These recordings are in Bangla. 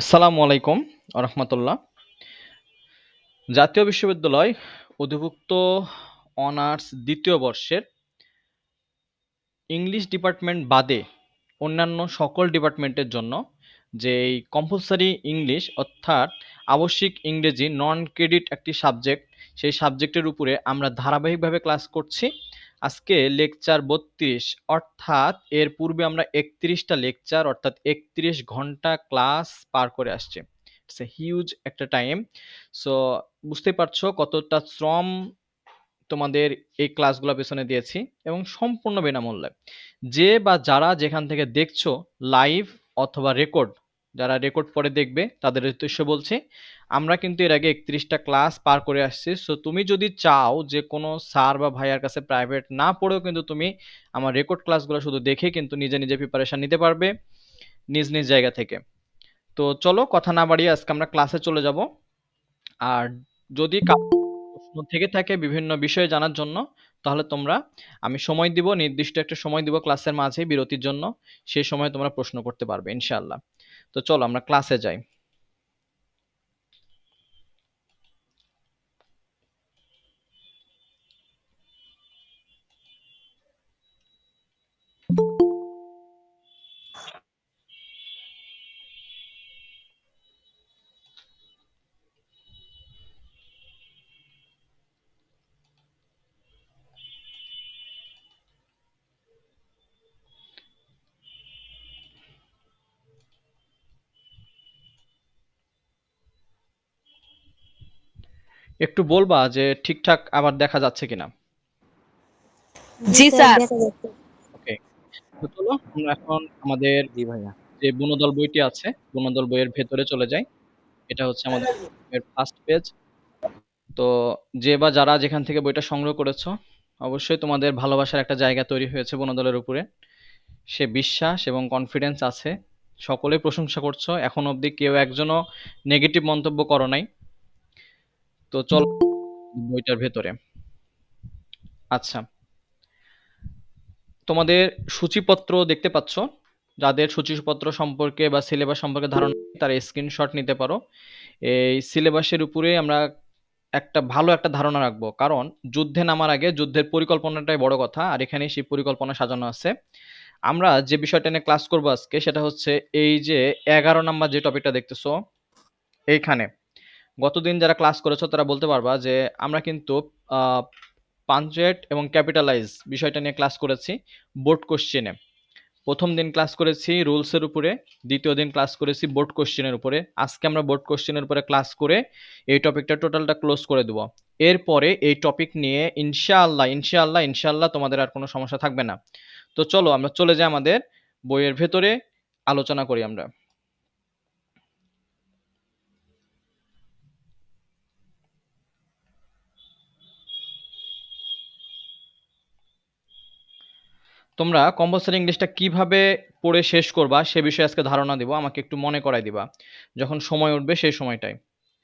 আসসালামু আলাইকুম রহমতুল্লাহ জাতীয় বিশ্ববিদ্যালয় অধিভুক্ত অনার্স দ্বিতীয় বর্ষের ইংলিশ ডিপার্টমেন্ট বাদে অন্যান্য সকল ডিপার্টমেন্টের জন্য যে এই কম্পালসারি ইংলিশ অর্থাৎ আবশ্যিক ইংরেজি নন ক্রেডিট একটি সাবজেক্ট সেই সাবজেক্টের উপরে আমরা ধারাবাহিকভাবে ক্লাস করছি আজকে লেকচার বত্রিশ অর্থাৎ এর পূর্বে আমরা একত্রিশটা লেকচার অর্থাৎ একত্রিশ ঘন্টা ক্লাস পার করে আসছে ইটস এ হিউজ একটা টাইম সো বুঝতে পারছো কতটা শ্রম তোমাদের এই ক্লাসগুলো পেছনে দিয়েছি এবং সম্পূর্ণ বিনামূল্যে যে বা যারা যেখান থেকে দেখছো লাইভ অথবা রেকর্ড যারা রেকর্ড পরে দেখবে তাদের উদ্দেশ্য বলছি আমরা কিন্তু এর আগে একত্রিশটা ক্লাস পার করে আসছি সো তুমি যদি চাও যে কোনো স্যার বা ভাইয়ার কাছে প্রাইভেট না পড়েও কিন্তু তুমি আমার রেকর্ড ক্লাসগুলো শুধু দেখে কিন্তু নিজে নিজে প্রিপারেশান নিতে পারবে নিজ নিজ জায়গা থেকে তো চলো কথা না বাড়িয়ে আজকে আমরা ক্লাসে চলে যাব আর যদি প্রশ্ন থেকে থাকে বিভিন্ন বিষয়ে জানার জন্য তাহলে তোমরা আমি সময় দিব নির্দিষ্ট একটা সময় দিব ক্লাসের মাঝে বিরতির জন্য সেই সময় তোমরা প্রশ্ন করতে পারবে ইনশাআল্লাহ তো চলো আমরা ক্লাসে যাই একটু বলবা যে ঠিকঠাক আবার দেখা যাচ্ছে কিনা জি স্যার চলো আমরা এখন আমাদের জি ভাইয়া যে বনদল বইটি আছে বনদল বইয়ের ভেতরে চলে যাই এটা হচ্ছে আমাদের ফার্স্ট পেজ তো যে বা যারা যেখান থেকে বইটা সংগ্রহ করেছো অবশ্যই তোমাদের ভালোবাসার একটা জায়গা তৈরি হয়েছে বনদলের উপরে সে বিশ্বাস এবং কনফিডেন্স আছে সকলে প্রশংসা করছো এখন অবধি কেউ একজনও নেগেটিভ মন্তব্য করো নাই তো চল বইটার ভেতরে আচ্ছা তোমাদের সূচিপত্র দেখতে পাচ্ছ যাদের সূচিপত্র সম্পর্কে বা সিলেবাস সম্পর্কে ধারণা তারা স্ক্রিনশট নিতে পারো এই সিলেবাসের উপরে আমরা একটা ভালো একটা ধারণা রাখবো কারণ যুদ্ধে নামার আগে যুদ্ধের পরিকল্পনাটাই বড় কথা আর এখানে সেই পরিকল্পনা সাজানো আছে আমরা যে বিষয়টা নিয়ে ক্লাস করবো আজকে সেটা হচ্ছে এই যে এগারো নাম্বার যে টপিকটা দেখতেছ এইখানে গতদিন যারা ক্লাস করেছো তারা বলতে পারবা যে আমরা কিন্তু পাঞ্চুয়েট এবং ক্যাপিটালাইজ বিষয়টা নিয়ে ক্লাস করেছি বোর্ড কোশ্চেনে প্রথম দিন ক্লাস করেছি রুলসের উপরে দ্বিতীয় দিন ক্লাস করেছি বোর্ড কোশ্চেনের উপরে আজকে আমরা বোর্ড কোশ্চেনের উপরে ক্লাস করে এই টপিকটা টোটালটা ক্লোজ করে দেবো এরপরে এই টপিক নিয়ে ইনশাআল্লাহ ইনশাআল্লাহ ইনশাআল্লাহ তোমাদের আর কোনো সমস্যা থাকবে না তো চলো আমরা চলে যাই আমাদের বইয়ের ভেতরে আলোচনা করি আমরা তোমরা কম্পালসারি ইংলিশটা কিভাবে পড়ে শেষ করবা সে বিষয়ে আজকে ধারণা দেবো আমাকে একটু মনে করাই দিবা যখন সময় উঠবে সেই সময়টায়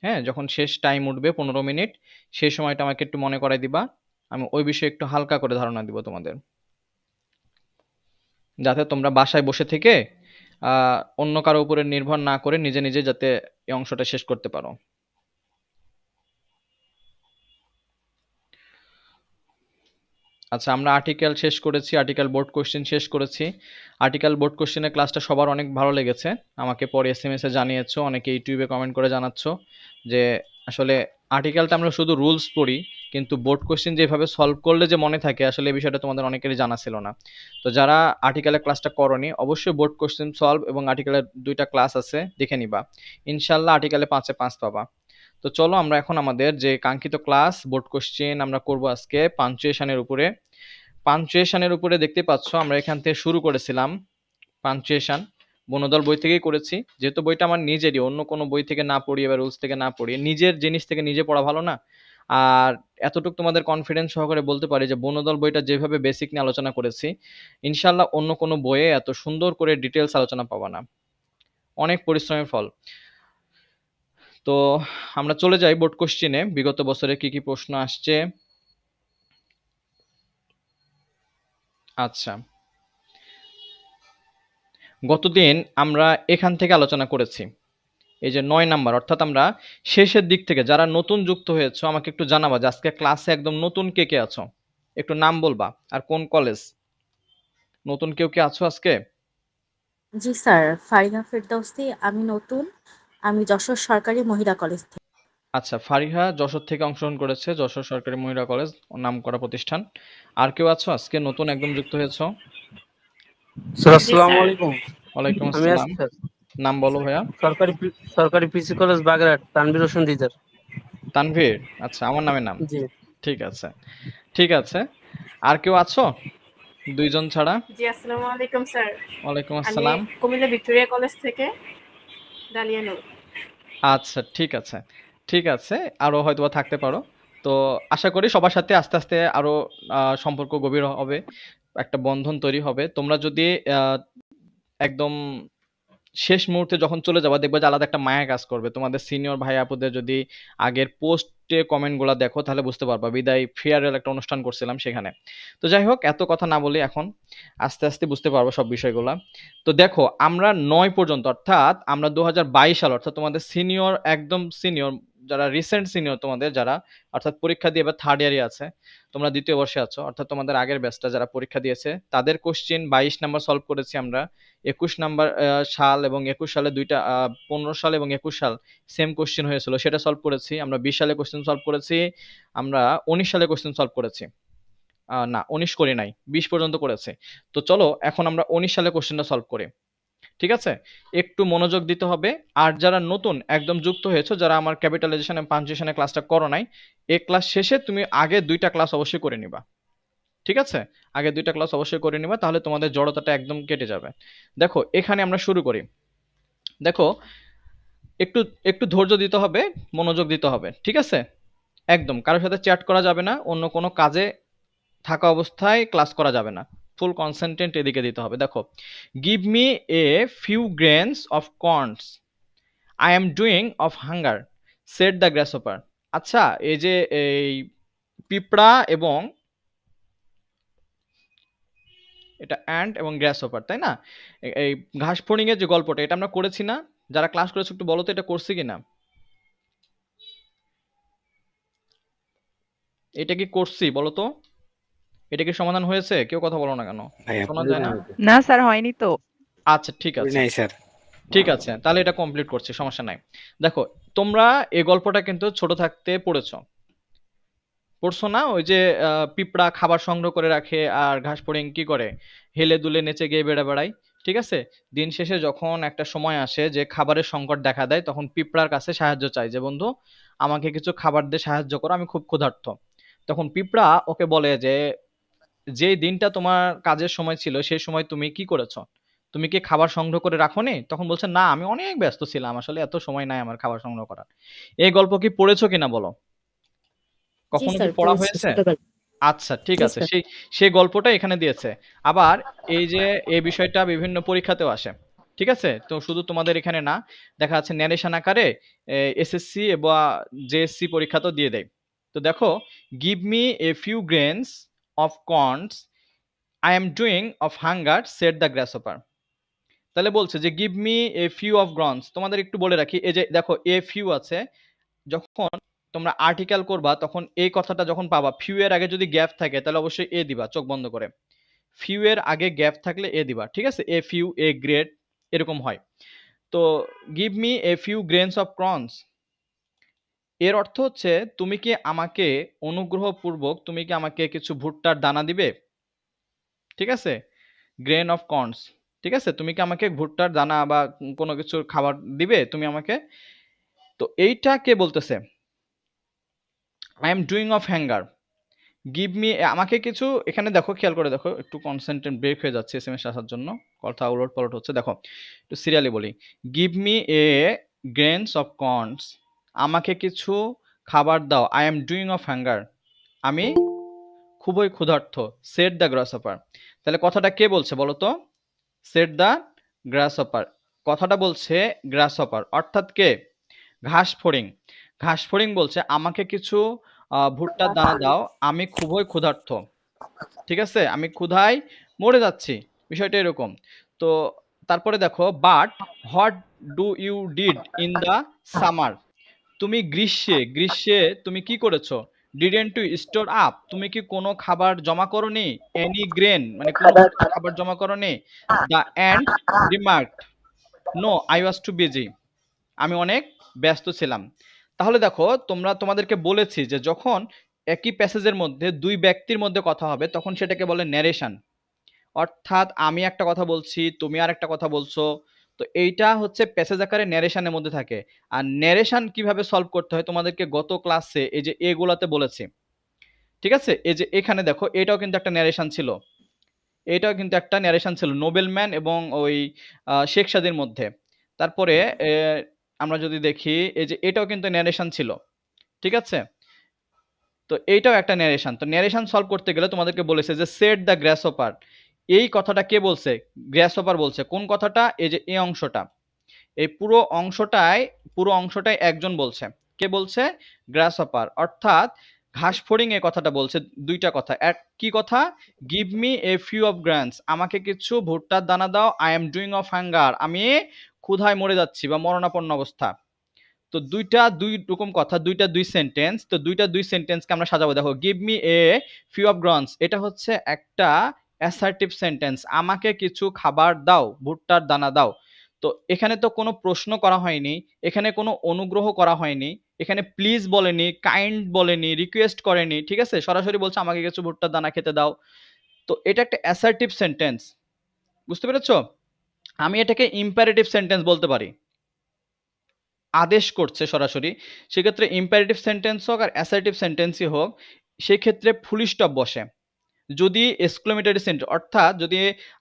হ্যাঁ যখন শেষ টাইম উঠবে পনেরো মিনিট সেই সময়টা আমাকে একটু মনে করাই দিবা আমি ওই বিষয়ে একটু হালকা করে ধারণা দিব তোমাদের যাতে তোমরা বাসায় বসে থেকে অন্য কারো উপরে নির্ভর না করে নিজে নিজে যাতে এই অংশটা শেষ করতে পারো আচ্ছা আমরা আর্টিকেল শেষ করেছি আর্টিকেল বোর্ড কোশ্চেন শেষ করেছি আর্টিকেল বোর্ড কোশ্চেনের ক্লাসটা সবার অনেক ভালো লেগেছে আমাকে পরে এস এম এসে জানিয়েছো অনেকে ইউটিউবে কমেন্ট করে জানাচ্ছ যে আসলে আর্টিকেলটা আমরা শুধু রুলস পড়ি কিন্তু বোর্ড কোশ্চেন যেভাবে সলভ করলে যে মনে থাকে আসলে এই বিষয়টা তোমাদের অনেকেরই জানা ছিল না তো যারা আর্টিকেলের ক্লাসটা করনি অবশ্যই বোর্ড কোশ্চেন সলভ এবং আর্টিকেলের দুইটা ক্লাস আছে দেখে নিবা ইনশাল্লাহ আর্টিকেলে পাঁচে পাঁচ পাবা তো চলো আমরা এখন আমাদের যে কাঙ্ক্ষিত ক্লাস বোর্ড কোশ্চেন আমরা করব আজকে পাঞ্চুয়েশনের উপরে পাঞ্চুয়েশনের উপরে দেখতে পাচ্ছ আমরা এখান থেকে শুরু করেছিলাম পাঞ্চুয়েশন বনদল বই থেকেই করেছি যেহেতু বইটা আমার নিজেরই অন্য কোনো বই থেকে না পড়িয়ে বা রুলস থেকে না পড়িয়ে নিজের জিনিস থেকে নিজে পড়া ভালো না আর এতটুক তোমাদের কনফিডেন্স সহকারে বলতে পারি যে বনদল বইটা যেভাবে বেসিক নিয়ে আলোচনা করেছি ইনশাল্লাহ অন্য কোনো বইয়ে এত সুন্দর করে ডিটেলস আলোচনা পাবা না অনেক পরিশ্রমের ফল তো আমরা চলে যাই বোর্ড কোশ্চিনে বিগত বছরে কি কি প্রশ্ন আসছে আচ্ছা গতদিন আমরা এখান থেকে আলোচনা করেছি এই যে নয় নাম্বার অর্থাৎ আমরা শেষের দিক থেকে যারা নতুন যুক্ত হয়েছ আমাকে একটু জানাবা যে আজকে ক্লাসে একদম নতুন কে কে আছো একটু নাম বলবা আর কোন কলেজ নতুন কেউ কে আছো আজকে জি স্যার ফাইনা ফেরদৌসি আমি নতুন আমি যশোর সরকারি মহিলা কলেজ থেকে আচ্ছা ফারিহা যশোর থেকে অংশগ্রহণ করেছে যশোর সরকারি মহিলা কলেজ নাম করা প্রতিষ্ঠান আর কেউ আছো আজকে নতুন একদম যুক্ত হয়েছো আসসালামু আলাইকুম ওয়ালাইকুম আসসালাম নাম বলো ভাইয়া সরকারি সরকারি পিসি কলেজ বাগেরহাট তানভীর হোসেন দিদার তানভীর আচ্ছা আমার নামে নাম জি ঠিক আছে ঠিক আছে আর কেউ আছো দুইজন ছাড়া জি আসসালামু আলাইকুম স্যার ওয়ালাইকুম আসসালাম কুমিল্লা ভিক্টোরিয়া কলেজ থেকে ডালিয়া নূর আচ্ছা ঠিক আছে। ঠিক আছে। আরো হয়তোবা থাকতে পারো। তো আশা করি সবার সাথে আস্তে, আস্তে আরো সম্পর্ক গভীর হবে। একটা বন্ধন তৈরি হবে। তোমরা যদি একদম শেষ মুহূর্তে যখন চলে যাবা দেখবে যে আলাদা একটা মায়া কাজ করবে তোমাদের সিনিয়র ভাই আপুদের যদি আগের পোস্টে কমেন্টগুলো দেখো তাহলে বুঝতে পারবা বিদায় ফেয়ারওয়েল একটা অনুষ্ঠান করছিলাম সেখানে তো যাই হোক এত কথা না বলি এখন আস্তে আস্তে বুঝতে পারবো সব বিষয়গুলো তো দেখো আমরা নয় পর্যন্ত অর্থাৎ আমরা দু সাল অর্থাৎ তোমাদের সিনিয়র একদম সিনিয়র যারা রিসেন্ট সিনিয়র তোমাদের যারা অর্থাৎ পরীক্ষা দিয়ে এবার থার্ড ইয়ারে আছে তোমরা দ্বিতীয় বর্ষে আছো অর্থাৎ তোমাদের আগের ব্যাচটা যারা পরীক্ষা দিয়েছে তাদের কোশ্চেন বাইশ নাম্বার সলভ করেছি আমরা একুশ নাম্বার সাল এবং একুশ সালে দুইটা পনেরো সাল এবং একুশ সাল সেম কোশ্চেন হয়েছিল সেটা সলভ করেছি আমরা বিশ সালে কোশ্চিন সলভ করেছি আমরা উনিশ সালে কোশ্চেন সলভ করেছি না উনিশ করি নাই বিশ পর্যন্ত করেছে তো চলো এখন আমরা উনিশ সালে কোশ্চেনটা সলভ করি ঠিক আছে একটু মনোযোগ দিতে হবে আর যারা নতুন একদম যুক্ত হয়েছে যারা আমার ক্যাপিটালাইজেশন এবং পাঞ্চুয়েশনের ক্লাসটা করো নাই এই ক্লাস শেষে তুমি আগে দুইটা ক্লাস অবশ্যই করে নিবা ঠিক আছে আগে দুইটা ক্লাস অবশ্যই করে নিবা তাহলে তোমাদের জড়তাটা একদম কেটে যাবে দেখো এখানে আমরা শুরু করি দেখো একটু একটু ধৈর্য দিতে হবে মনোযোগ দিতে হবে ঠিক আছে একদম কারোর সাথে চ্যাট করা যাবে না অন্য কোনো কাজে থাকা অবস্থায় ক্লাস করা যাবে না ফুল কনসেন্ট্রেন্ট এদিকে দিতে হবে দেখো give me a few grains of corns I am doing of hunger said the grasshopper আচ্ছা এই যে এই পিঁপড়া এবং এটা অ্যান্ড এবং গ্রাসোপার তাই না এই ঘাস ফড়িংয়ের যে গল্পটা এটা আমরা করেছি না যারা ক্লাস করেছো একটু বলো তো এটা করছি কি না এটা কি করছি বলো তো এটা কি সমাধান হয়েছে কেউ কথা বলো না কেন শোনা যায় না না স্যার হয়নি তো আচ্ছা ঠিক আছে নাই স্যার ঠিক আছে তাহলে এটা কমপ্লিট করছি সমস্যা নাই দেখো তোমরা এই গল্পটা কিন্তু ছোট থাকতে পড়েছো পড়ছো না ওই যে পিঁপড়া খাবার সংগ্রহ করে রাখে আর ঘাস পড়িং কি করে হেলে দুলে নেচে গিয়ে বেড়া বেড়াই ঠিক আছে দিন শেষে যখন একটা সময় আসে যে খাবারের সংকট দেখা দেয় তখন পিঁপড়ার কাছে সাহায্য চাই যে বন্ধু আমাকে কিছু খাবার দিয়ে সাহায্য করো আমি খুব ক্ষুধার্থ তখন পিঁপড়া ওকে বলে যে যে দিনটা তোমার কাজের সময় ছিল সেই সময় তুমি কি করেছো তুমি কি খাবার সংগ্রহ করে রাখোনি তখন বলছে না আমি অনেক ব্যস্ত ছিলাম আসলে এত সময় নাই আমার খাবার সংগ্রহ করার এই গল্প কি পড়েছো কিনা বলো কখনো কি পড়া হয়েছে আচ্ছা ঠিক আছে সেই সেই গল্পটা এখানে দিয়েছে আবার এই যে এই বিষয়টা বিভিন্ন পরীক্ষাতেও আসে ঠিক আছে তো শুধু তোমাদের এখানে না দেখা যাচ্ছে ন্যারেশন আকারে এসএসসি এবং জেএসসি পরীক্ষা তো দিয়ে দেয় তো দেখো give me a few grains of corns I am doing of hunger said the grasshopper তাহলে বলছে যে give me a few of grains তোমাদের একটু বলে রাখি এই যে দেখো এ ফিউ আছে যখন তোমরা আর্টিকেল করবা তখন এই কথাটা যখন পাবা ফিউ এর আগে যদি গ্যাপ থাকে তাহলে অবশ্যই এ দিবা চোখ বন্ধ করে ফিউ এর আগে গ্যাপ থাকলে এ দিবা ঠিক আছে এ ফিউ এ গ্রেড এরকম হয় তো give me a few grains of corns এর অর্থ হচ্ছে তুমি কি আমাকে অনুগ্রহপূর্বক তুমি কি আমাকে কিছু ভুট্টার দানা দিবে ঠিক আছে গ্রেন অফ কর্নস ঠিক আছে তুমি কি আমাকে ভুট্টার দানা বা কোনো কিছুর খাবার দিবে তুমি আমাকে তো এইটা কে বলতেছে I am doing of hunger give me আমাকে কিছু এখানে দেখো খেয়াল করে দেখো একটু কনসেন্ট্রেট ব্রেক হয়ে যাচ্ছে এস এম এস আসার জন্য কথা উলট পালট হচ্ছে দেখো একটু সিরিয়ালি বলি give me a grains of corns আমাকে কিছু খাবার দাও I am doing of hunger আমি খুবই ক্ষুধার্থ সেট দ্য অপার তাহলে কথাটা কে বলছে বলো তো সেট দ্য অপার কথাটা বলছে অপার অর্থাৎ কে ঘাস ফড়িং ঘাস ফড়িং বলছে আমাকে কিছু ভুট্টার দানা দাও আমি খুবই ক্ষুধার্থ ঠিক আছে আমি ক্ষুধায় মরে যাচ্ছি বিষয়টা এরকম তো তারপরে দেখো but what do you did in the summer তুমি গ্রীষ্মে গ্রীষ্মে তুমি কি করেছো ডিডেন্ট টু স্টোর আপ তুমি কি কোনো খাবার জমা করনি এনি গ্রেন মানে কোনো খাবার জমা করনি the ant remark no I was too busy আমি অনেক ব্যস্ত ছিলাম তাহলে দেখো তোমরা তোমাদেরকে বলেছি যে যখন একই প্যাসেজের মধ্যে দুই ব্যক্তির মধ্যে কথা হবে তখন সেটাকে বলে ন্যারেশন অর্থাৎ আমি একটা কথা বলছি তুমি আর একটা কথা বলছো তো এইটা হচ্ছে প্যাসেজ আকারে ন্যারেশনের মধ্যে থাকে আর ন্যারেশন কিভাবে সলভ করতে হয় তোমাদেরকে গত ক্লাসে এই যে এগুলাতে বলেছি ঠিক আছে এই যে এখানে দেখো এটাও কিন্তু একটা ন্যারেশন ছিল এটাও কিন্তু একটা ন্যারেশন ছিল নোবেল ম্যান এবং ওই শেখ সাদির মধ্যে তারপরে আমরা যদি দেখি এই যে এটাও কিন্তু ন্যারেশন ছিল ঠিক আছে তো এইটাও একটা ন্যারেশন তো ন্যারেশন সলভ করতে গেলে তোমাদেরকে বলেছে যে সেট দ্য গ্র্যাসোপার এই কথাটা কে বলছে গ্র্যাসহপার বলছে কোন কথাটা এই যে এই অংশটা এই পুরো অংশটায় পুরো অংশটায় একজন বলছে কে বলছে গ্রাসহপার অর্থাৎ ঘাসফড়িং এ কথাটা বলছে দুইটা কথা এক কি কথা give me a few of grains আমাকে কিছু ভুট্টার দানা দাও I am doing of hunger আমি ক্ষুধায় মরে যাচ্ছি বা মরণাপন্ন অবস্থা তো দুইটা দুই রকম কথা দুইটা দুই সেন্টেন্স তো দুইটা দুই সেন্টেন্সকে আমরা সাজাবো দেখো give me a few of grains এটা হচ্ছে একটা অ্যাসার্টিভ সেন্টেন্স আমাকে কিছু খাবার দাও ভুট্টার দানা দাও তো এখানে তো কোনো প্রশ্ন করা হয়নি এখানে কোনো অনুগ্রহ করা হয়নি এখানে প্লিজ বলেনি কাইন্ড বলেনি রিকোয়েস্ট করেনি ঠিক আছে সরাসরি বলছে আমাকে কিছু ভুট্টার দানা খেতে দাও তো এটা একটা অ্যাসার্টিভ সেন্টেন্স বুঝতে পেরেছ আমি এটাকে ইম্প্যারেটিভ সেন্টেন্স বলতে পারি আদেশ করছে সরাসরি সেক্ষেত্রে ইম্প্যারেটিভ সেন্টেন্স হোক আর অ্যাসার্টিভ সেন্টেন্সই হোক সেক্ষেত্রে ফুল স্টপ বসে যদি এক্সক্লোমেটারি সেন্টেন্স অর্থাৎ যদি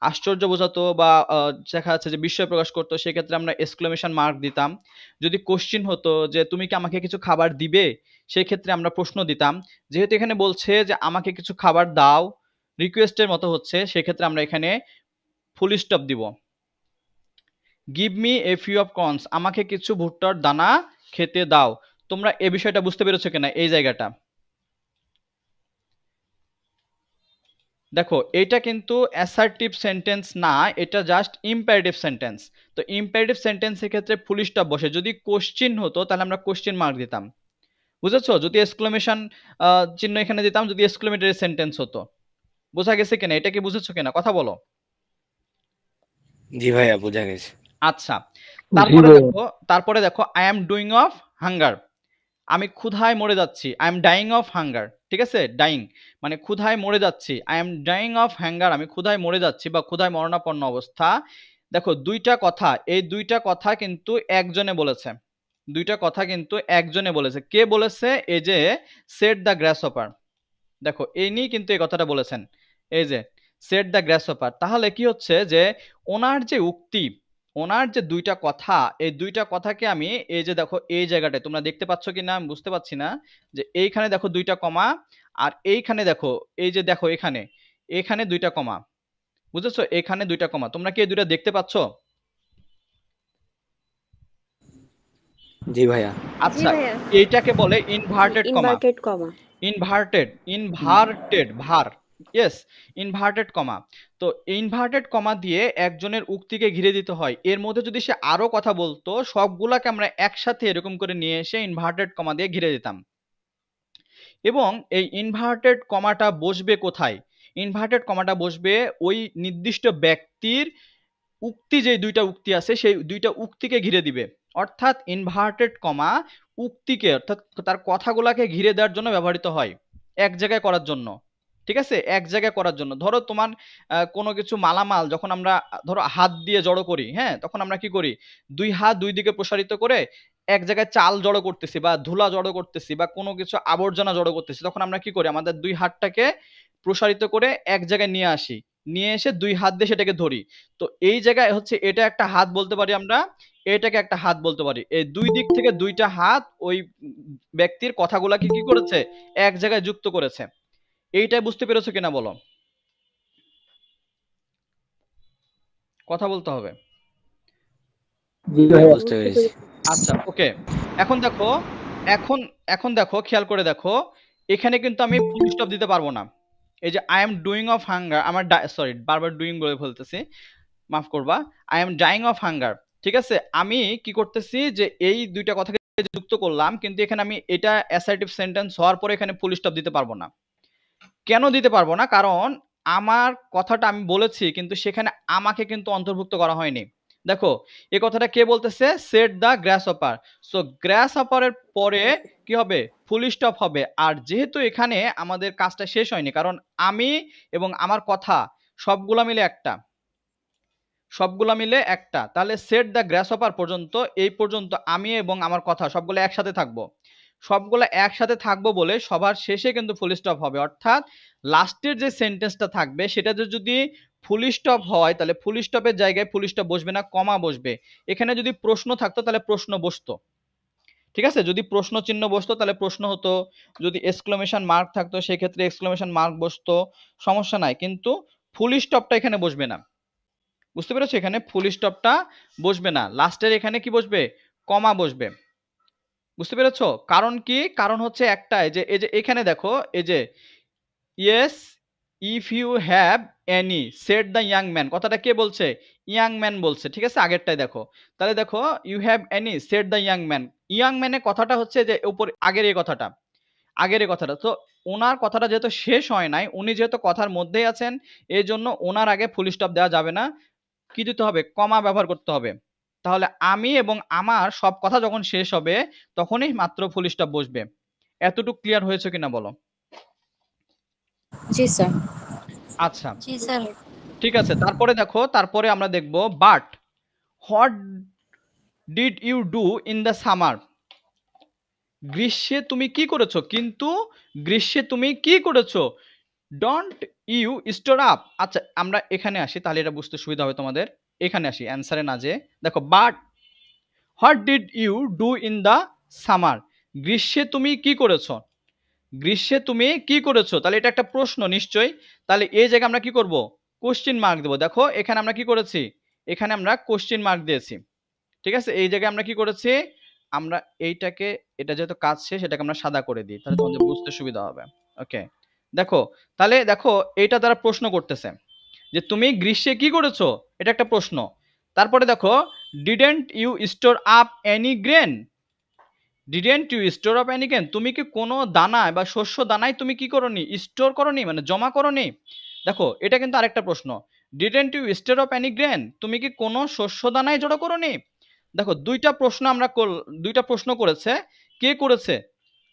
আশ্চর্য বোঝাতো বা দেখা যাচ্ছে যে বিস্ময় প্রকাশ করতো সেক্ষেত্রে আমরা এক্সক্লোমেশন মার্ক দিতাম যদি কোশ্চিন হতো যে তুমি কি আমাকে কিছু খাবার দিবে সেক্ষেত্রে আমরা প্রশ্ন দিতাম যেহেতু এখানে বলছে যে আমাকে কিছু খাবার দাও রিকোয়েস্টের মতো হচ্ছে সেক্ষেত্রে আমরা এখানে ফুল স্টপ দিব give me a few of corns আমাকে কিছু ভুট্টার দানা খেতে দাও তোমরা এ বিষয়টা বুঝতে পেরেছো কিনা এই জায়গাটা দেখো এটা কিন্তু অ্যাসার্টিভ সেন্টেন্স না এটা জাস্ট ইম্পারেটিভ সেন্টেন্স তো ইম্পারেটিভ সেন্টেন্সের ক্ষেত্রে ফুলিশটা বসে যদি কোশ্চিন হতো তাহলে আমরা কোশ্চিন মার্ক দিতাম বুঝেছো যদি এক্সক্লোমেশন চিহ্ন এখানে দিতাম যদি এক্সক্লোমেটারি সেন্টেন্স হতো বোঝা গেছে কিনা এটা কি বুঝেছো কিনা কথা বলো জি ভাইয়া বোঝা গেছে আচ্ছা তারপরে দেখো তারপরে দেখো I am doing of hunger আমি ক্ষুধায় মরে যাচ্ছি I am dying of hunger ঠিক আছে ডাইং মানে ক্ষুধায় মরে যাচ্ছি I am dying of hunger আমি ক্ষুধায় মরে যাচ্ছি বা ক্ষুধায় মরণাপন্ন অবস্থা দেখো দুইটা কথা এই দুইটা কথা কিন্তু একজনে বলেছে দুইটা কথা কিন্তু একজনে বলেছে কে বলেছে এই যে সেট দ্য অপার দেখো ইনি কিন্তু এই কথাটা বলেছেন এই যে সেট দ্য অপার তাহলে কি হচ্ছে যে ওনার যে উক্তি ওনার যে দুইটা কথা এই দুইটা কথাকে আমি এই যে দেখো এই জায়গাটায় তোমরা দেখতে পাচ্ছ কি না আমি বুঝতে পারছি না যে এইখানে দেখো দুইটা কমা আর এইখানে দেখো এই যে দেখো এখানে এখানে দুইটা কমা বুঝেছো এখানে দুইটা কমা তোমরা কি এই দুইটা দেখতে পাচ্ছ জি ভাইয়া আচ্ছা এইটাকে বলে ইনভার্টেড কমা ইনভার্টেড ইনভার্টেড ভার ইয়েস ইনভার্টেড কমা তো ইনভার্টেড কমা দিয়ে একজনের উক্তিকে ঘিরে দিতে হয় এর মধ্যে যদি সে আরও কথা বলতো সবগুলাকে আমরা একসাথে এরকম করে নিয়ে এসে ইনভার্টেড কমা দিয়ে ঘিরে দিতাম এবং এই ইনভার্টেড কমাটা বসবে কোথায় ইনভার্টেড কমাটা বসবে ওই নির্দিষ্ট ব্যক্তির উক্তি যে দুইটা উক্তি আছে সেই দুইটা উক্তিকে ঘিরে দিবে অর্থাৎ ইনভার্টেড কমা উক্তিকে অর্থাৎ তার কথাগুলাকে ঘিরে দেওয়ার জন্য ব্যবহৃত হয় এক জায়গায় করার জন্য ঠিক আছে এক জায়গায় করার জন্য ধরো তোমার কোনো কিছু মালামাল যখন আমরা ধরো হাত দিয়ে জড়ো করি হ্যাঁ তখন আমরা কি করি দুই হাত দুই দিকে প্রসারিত করে এক জায়গায় চাল জড়ো করতেছি বা ধুলা জড়ো করতেছি বা কোনো কিছু আবর্জনা জড়ো করতেছি তখন আমরা কি করি আমাদের দুই হাতটাকে প্রসারিত করে এক জায়গায় নিয়ে আসি নিয়ে এসে দুই হাত দিয়ে সেটাকে ধরি তো এই জায়গায় হচ্ছে এটা একটা হাত বলতে পারি আমরা এটাকে একটা হাত বলতে পারি এই দুই দিক থেকে দুইটা হাত ওই ব্যক্তির কথাগুলাকে কি করেছে এক জায়গায় যুক্ত করেছে এইটাই বুঝতে পেরেছো কিনা বলো কথা বলতে হবে হ্যাঁ, আচ্ছা ওকে এখন দেখো এখন এখন দেখো খেয়াল করে দেখো এখানে কিন্তু আমি ফুল স্টপ দিতে পারবো না এই যে I am doing of hunger আমার সরি বারবার ডুইং বলে ফেলতেছি মাফ করবা I am dying of hunger ঠিক আছে আমি কি করতেছি যে এই দুইটা কথাকে যুক্ত করলাম কিন্তু এখানে আমি এটা অ্যাসার্টিভ সেন্টেন্স হওয়ার পরে এখানে ফুল স্টপ দিতে পারবো না কেন দিতে পারবো না কারণ আমার কথাটা আমি বলেছি কিন্তু সেখানে আমাকে কিন্তু অন্তর্ভুক্ত করা হয়নি দেখো এ কথাটা কে বলতেছে said the grasshopper so গ্র্যাস অপারের পরে কি হবে ফুল স্টপ হবে আর যেহেতু এখানে আমাদের কাজটা শেষ হয়নি কারণ আমি এবং আমার কথা সবগুলা মিলে একটা সবগুলা মিলে একটা তাহলে সেট দ্য গ্র্যাস অপার পর্যন্ত এই পর্যন্ত আমি এবং আমার কথা সবগুলো একসাথে থাকবো সবগুলো একসাথে থাকবো বলে সবার শেষে কিন্তু ফুল স্টপ হবে অর্থাৎ লাস্টের যে সেন্টেন্সটা থাকবে সেটাতে যদি ফুল স্টপ হয় তাহলে ফুল স্টপের জায়গায় ফুল স্টপ বসবে না কমা বসবে এখানে যদি প্রশ্ন থাকতো তাহলে প্রশ্ন বসতো ঠিক আছে যদি প্রশ্ন চিহ্ন বসতো তাহলে প্রশ্ন হতো যদি এক্সক্লোমেশন মার্ক থাকতো সেক্ষেত্রে এক্সক্লোমেশন মার্ক বসতো সমস্যা নাই কিন্তু ফুল স্টপটা এখানে বসবে না বুঝতে পেরেছো এখানে ফুল স্টপটা বসবে না লাস্টের এখানে কি বসবে কমা বসবে বুঝতে পেরেছ কারণ কি কারণ হচ্ছে একটাই যে এই যে এখানে দেখো এই যে yes if you have any said the young man কথাটা কে বলছে ইয়াং ম্যান বলছে ঠিক আছে আগেরটাই দেখো তাহলে দেখো you have any said the young man young ম্যানের কথাটা হচ্ছে যে উপর আগের এই কথাটা আগের এই কথাটা তো ওনার কথাটা যেহেতু শেষ হয় নাই উনি যেহেতু কথার মধ্যেই আছেন এই জন্য ওনার আগে ফুল স্টপ দেওয়া যাবে না কি দিতে হবে কমা ব্যবহার করতে হবে তাহলে আমি এবং আমার সব কথা যখন শেষ হবে তখনই মাত্র ফুল বসবে এতটুকু ক্লিয়ার হয়েছে কিনা বলো জি স্যার আচ্ছা জি স্যার ঠিক আছে তারপরে দেখো তারপরে আমরা দেখব but what did you do in the summer গ্রীষ্মে তুমি কি করেছো কিন্তু গ্রীষ্মে তুমি কি করেছো ডোন্ট ইউ স্টোর আপ আচ্ছা আমরা এখানে আসি তাহলে এটা বুঝতে সুবিধা হবে তোমাদের এখানে আসি অ্যান্সারে না যে দেখো but what did you do in the summer গ্রীষ্মে তুমি কি করেছ গ্রীষ্মে তুমি কি করেছো তাহলে এটা একটা প্রশ্ন নিশ্চয়ই তাহলে এই জায়গায় আমরা কি করব কোশ্চিন মার্ক দেবো দেখো এখানে আমরা কি করেছি এখানে আমরা কোশ্চিন মার্ক দিয়েছি ঠিক আছে এই জায়গায় আমরা কি করেছি আমরা এইটাকে এটা যেহেতু কাজ শেষ এটাকে আমরা সাদা করে দিই তাহলে তোমাদের বুঝতে সুবিধা হবে ওকে দেখো তাহলে দেখো এইটা তারা প্রশ্ন করতেছে যে তুমি গ্রীষ্মে কি করেছো এটা একটা প্রশ্ন তারপরে দেখো didn't you store up any grain didn't you store up any grain তুমি কি কোনো দানায় বা শস্য দানায় তুমি কি করনি স্টোর করনি মানে জমা করনি দেখো এটা কিন্তু আরেকটা প্রশ্ন didn't you store up any grain তুমি কি কোনো শস্য দানায় জড়ো করনি দেখো দুইটা প্রশ্ন আমরা দুইটা প্রশ্ন করেছে কে করেছে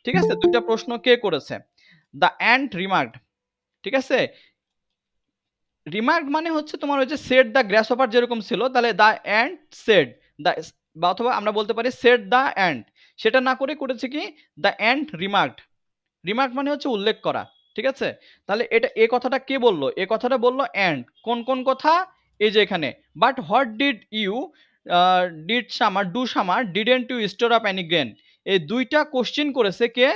ঠিক আছে দুইটা প্রশ্ন কে করেছে দ্য অ্যান্ড রিমার্ক ঠিক আছে রিমার্ক মানে হচ্ছে তোমার ওই যে সেট দ্য গ্র্যাস অফার যেরকম ছিল তাহলে দ্য অ্যান্ড সেট দ্য বা অথবা আমরা বলতে পারি সেট দ্য অ্যান্ড সেটা না করে করেছে কি দ্য অ্যান্ড রিমার্ক রিমার্ক মানে হচ্ছে উল্লেখ করা ঠিক আছে তাহলে এটা এ কথাটা কে বললো এ কথাটা বললো অ্যান্ড কোন কোন কথা এই যে এখানে but what did you did summer do summer didn't you store up any grain এই দুইটা কোশ্চিন করেছে কে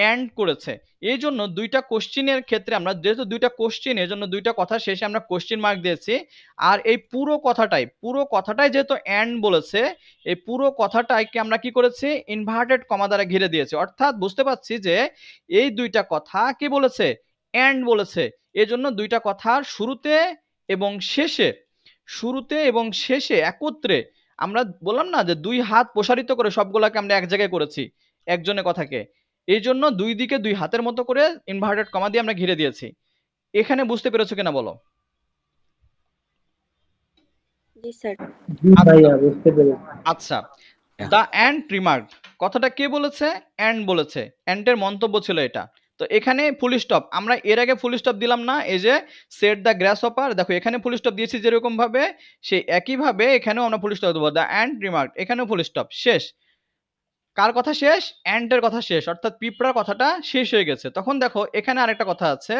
অ্যান্ড করেছে এই জন্য দুইটা কোশ্চিনের ক্ষেত্রে আমরা যেহেতু দুইটা কোশ্চিন এই জন্য দুইটা কথা শেষে আমরা কোশ্চিন মার্ক দিয়েছি আর এই পুরো কথাটাই পুরো কথাটাই যেহেতু অ্যান্ড বলেছে এই পুরো কথাটাকে আমরা কি করেছি ইনভার্টেড কমা দ্বারা ঘিরে দিয়েছি অর্থাৎ বুঝতে পারছি যে এই দুইটা কথা কি বলেছে অ্যান্ড বলেছে এই জন্য দুইটা কথা শুরুতে এবং শেষে শুরুতে এবং শেষে একত্রে আমরা বললাম না যে দুই হাত প্রসারিত করে সবগুলাকে আমরা এক জায়গায় করেছি একজনের কথাকে এই জন্য দুই দিকে দুই হাতের মতো করে ইনভার্টেড কমা দিয়ে আমরা ঘিরে দিয়েছি এখানে বুঝতে পেরেছো কিনা বলো আচ্ছা দা অ্যান্ড রিমার্ক কথাটা কে বলেছে অ্যান্ড বলেছে অ্যান্ডের মন্তব্য ছিল এটা তো এখানে ফুল স্টপ আমরা এর আগে ফুল স্টপ দিলাম না এই যে সেট দ্য গ্রাস অপার দেখো এখানে ফুল স্টপ দিয়েছি যেরকম ভাবে সেই একইভাবে এখানেও আমরা ফুল স্টপ দেবো দ্য অ্যান্ড রিমার্ক এখানেও ফুল স্টপ শেষ কার কথা শেষ অ্যান্ডের কথা শেষ অর্থাৎ পিঁপড়ার কথাটা শেষ হয়ে গেছে তখন দেখো এখানে আরেকটা কথা আছে